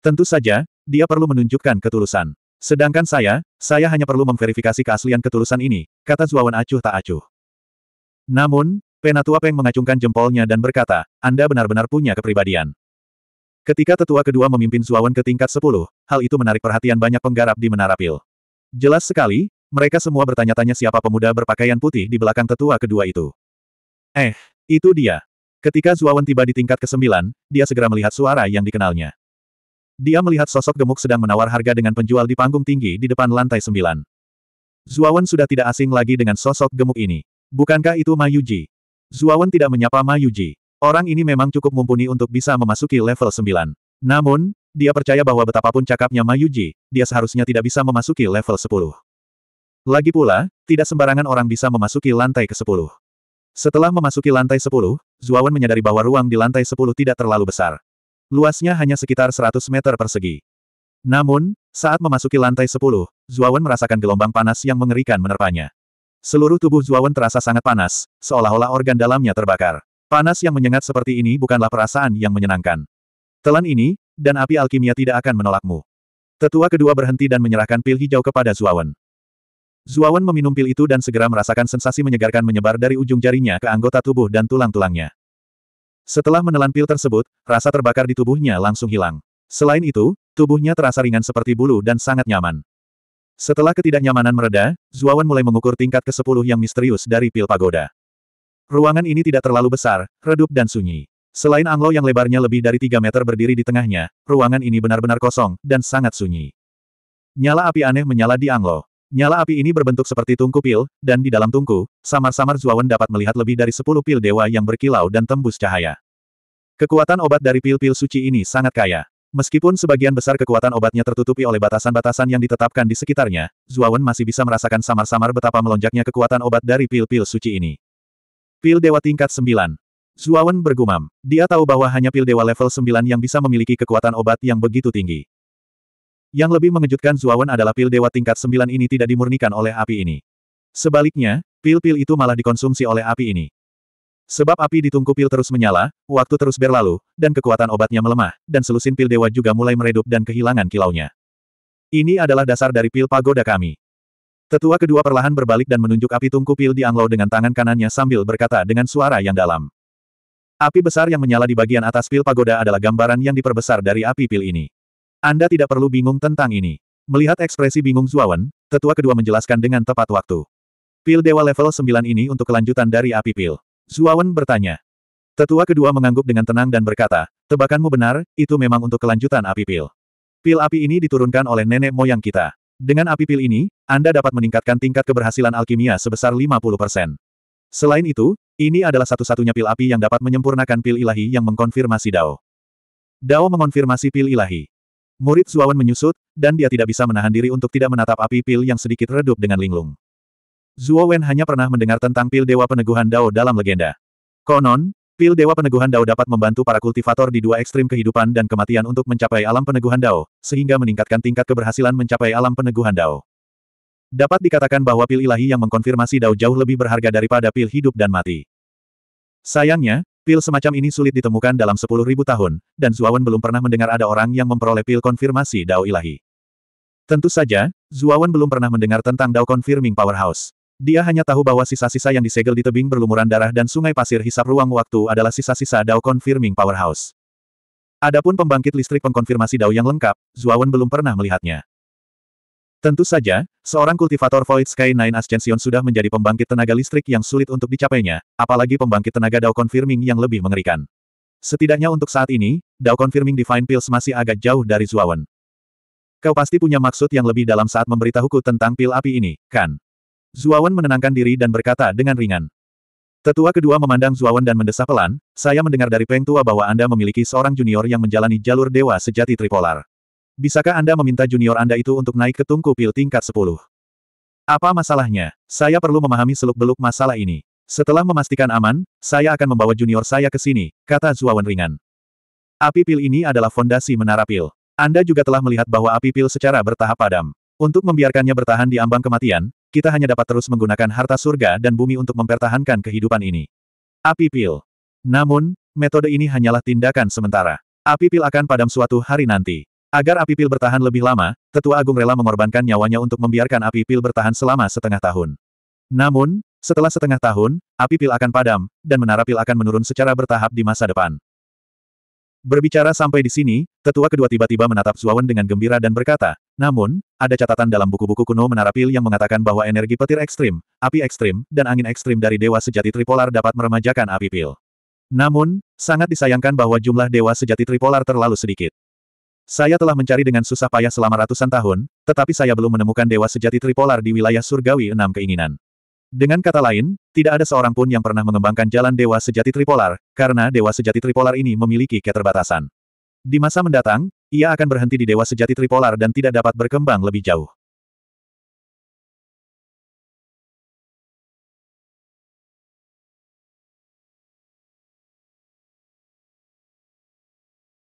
Tentu saja, dia perlu menunjukkan ketulusan. Sedangkan saya, saya hanya perlu memverifikasi keaslian ketulusan ini, kata Zuawan acuh tak acuh. Namun, Penatua Peng mengacungkan jempolnya dan berkata, Anda benar-benar punya kepribadian. Ketika tetua kedua memimpin Zuawan ke tingkat 10, hal itu menarik perhatian banyak penggarap di Menara Pil. Jelas sekali, mereka semua bertanya-tanya siapa pemuda berpakaian putih di belakang tetua kedua itu. Eh, itu dia. Ketika Zuawan tiba di tingkat ke-9, dia segera melihat suara yang dikenalnya. Dia melihat sosok gemuk sedang menawar harga dengan penjual di panggung tinggi di depan lantai 9. Zuawan sudah tidak asing lagi dengan sosok gemuk ini. Bukankah itu Mayuji? Zuawan tidak menyapa Mayuji. Orang ini memang cukup mumpuni untuk bisa memasuki level 9. Namun, dia percaya bahwa betapapun cakapnya Mayuji, dia seharusnya tidak bisa memasuki level 10. Lagi pula, tidak sembarangan orang bisa memasuki lantai ke-10. Setelah memasuki lantai 10, Zuawan menyadari bahwa ruang di lantai 10 tidak terlalu besar. Luasnya hanya sekitar 100 meter persegi. Namun, saat memasuki lantai 10, Zuawan merasakan gelombang panas yang mengerikan menerpanya. Seluruh tubuh Zuawan terasa sangat panas, seolah-olah organ dalamnya terbakar. Panas yang menyengat seperti ini bukanlah perasaan yang menyenangkan. Telan ini, dan api alkimia tidak akan menolakmu. Tetua kedua berhenti dan menyerahkan pil hijau kepada Zuawan. Zuawan meminum pil itu dan segera merasakan sensasi menyegarkan menyebar dari ujung jarinya ke anggota tubuh dan tulang-tulangnya. Setelah menelan pil tersebut, rasa terbakar di tubuhnya langsung hilang. Selain itu, tubuhnya terasa ringan seperti bulu dan sangat nyaman. Setelah ketidaknyamanan mereda, Zuawan mulai mengukur tingkat ke-10 yang misterius dari pil pagoda. Ruangan ini tidak terlalu besar, redup dan sunyi. Selain Anglo yang lebarnya lebih dari 3 meter berdiri di tengahnya, ruangan ini benar-benar kosong, dan sangat sunyi. Nyala api aneh menyala di Anglo. Nyala api ini berbentuk seperti tungku pil, dan di dalam tungku, samar-samar Zuawan dapat melihat lebih dari 10 pil dewa yang berkilau dan tembus cahaya. Kekuatan obat dari pil-pil suci ini sangat kaya. Meskipun sebagian besar kekuatan obatnya tertutupi oleh batasan-batasan yang ditetapkan di sekitarnya, Zuawan masih bisa merasakan samar-samar betapa melonjaknya kekuatan obat dari pil-pil suci ini. Pil Dewa tingkat 9. Zuawan bergumam. Dia tahu bahwa hanya pil dewa level 9 yang bisa memiliki kekuatan obat yang begitu tinggi. Yang lebih mengejutkan Zuawan adalah pil dewa tingkat 9 ini tidak dimurnikan oleh api ini. Sebaliknya, pil-pil itu malah dikonsumsi oleh api ini. Sebab api di pil terus menyala, waktu terus berlalu, dan kekuatan obatnya melemah, dan selusin pil dewa juga mulai meredup dan kehilangan kilaunya. Ini adalah dasar dari pil pagoda kami. Tetua kedua perlahan berbalik dan menunjuk api tungku pil di Anglo dengan tangan kanannya sambil berkata dengan suara yang dalam. Api besar yang menyala di bagian atas pil pagoda adalah gambaran yang diperbesar dari api pil ini. Anda tidak perlu bingung tentang ini. Melihat ekspresi bingung Zuawan, tetua kedua menjelaskan dengan tepat waktu. Pil dewa level 9 ini untuk kelanjutan dari api pil. Zuawan bertanya. Tetua kedua mengangguk dengan tenang dan berkata, tebakanmu benar, itu memang untuk kelanjutan api pil. Pil api ini diturunkan oleh nenek moyang kita. Dengan api pil ini, Anda dapat meningkatkan tingkat keberhasilan alkimia sebesar 50%. Selain itu, ini adalah satu-satunya pil api yang dapat menyempurnakan pil ilahi yang mengkonfirmasi Dao. Dao mengonfirmasi pil ilahi. Murid Zuawan menyusut, dan dia tidak bisa menahan diri untuk tidak menatap api pil yang sedikit redup dengan linglung. Zuawan hanya pernah mendengar tentang pil Dewa Peneguhan Dao dalam legenda. Konon, Pil Dewa Peneguhan Dao dapat membantu para kultivator di dua ekstrim kehidupan dan kematian untuk mencapai alam peneguhan Dao, sehingga meningkatkan tingkat keberhasilan mencapai alam peneguhan Dao. Dapat dikatakan bahwa pil ilahi yang mengkonfirmasi Dao jauh lebih berharga daripada pil hidup dan mati. Sayangnya, pil semacam ini sulit ditemukan dalam 10.000 tahun, dan Zuawan belum pernah mendengar ada orang yang memperoleh pil konfirmasi Dao ilahi. Tentu saja, Zuawan belum pernah mendengar tentang Dao Confirming Powerhouse. Dia hanya tahu bahwa sisa-sisa yang disegel di tebing berlumuran darah dan sungai pasir hisap ruang waktu adalah sisa-sisa Dao Confirming Powerhouse. Adapun pembangkit listrik pengkonfirmasi Dao yang lengkap, Zuawan belum pernah melihatnya. Tentu saja, seorang kultivator Void Sky Nine Ascension sudah menjadi pembangkit tenaga listrik yang sulit untuk dicapainya, apalagi pembangkit tenaga Dao Confirming yang lebih mengerikan. Setidaknya untuk saat ini, Dao Confirming Divine Pills masih agak jauh dari Zuawan. Kau pasti punya maksud yang lebih dalam saat memberitahuku tentang pil api ini, kan? Zuawan menenangkan diri dan berkata dengan ringan. Tetua kedua memandang Zuawan dan mendesah pelan, saya mendengar dari Peng Tua bahwa Anda memiliki seorang junior yang menjalani jalur dewa sejati tripolar. Bisakah Anda meminta junior Anda itu untuk naik ke tungku pil tingkat 10? Apa masalahnya? Saya perlu memahami seluk-beluk masalah ini. Setelah memastikan aman, saya akan membawa junior saya ke sini, kata Zuawan ringan. Api pil ini adalah fondasi menara pil. Anda juga telah melihat bahwa api pil secara bertahap padam. Untuk membiarkannya bertahan di ambang kematian, kita hanya dapat terus menggunakan harta surga dan bumi untuk mempertahankan kehidupan ini. Api pil. Namun, metode ini hanyalah tindakan sementara. Api pil akan padam suatu hari nanti. Agar api pil bertahan lebih lama, Tetua Agung rela mengorbankan nyawanya untuk membiarkan api pil bertahan selama setengah tahun. Namun, setelah setengah tahun, api pil akan padam, dan menara pil akan menurun secara bertahap di masa depan. Berbicara sampai di sini, tetua kedua tiba-tiba menatap Zuawan dengan gembira dan berkata, namun, ada catatan dalam buku-buku kuno menara pil yang mengatakan bahwa energi petir ekstrim, api ekstrim, dan angin ekstrim dari dewa sejati tripolar dapat meremajakan api pil. Namun, sangat disayangkan bahwa jumlah dewa sejati tripolar terlalu sedikit. Saya telah mencari dengan susah payah selama ratusan tahun, tetapi saya belum menemukan dewa sejati tripolar di wilayah surgawi enam keinginan. Dengan kata lain, tidak ada seorang pun yang pernah mengembangkan jalan dewa sejati tripolar, karena dewa sejati tripolar ini memiliki keterbatasan. Di masa mendatang, ia akan berhenti di Dewa Sejati Tripolar dan tidak dapat berkembang lebih jauh.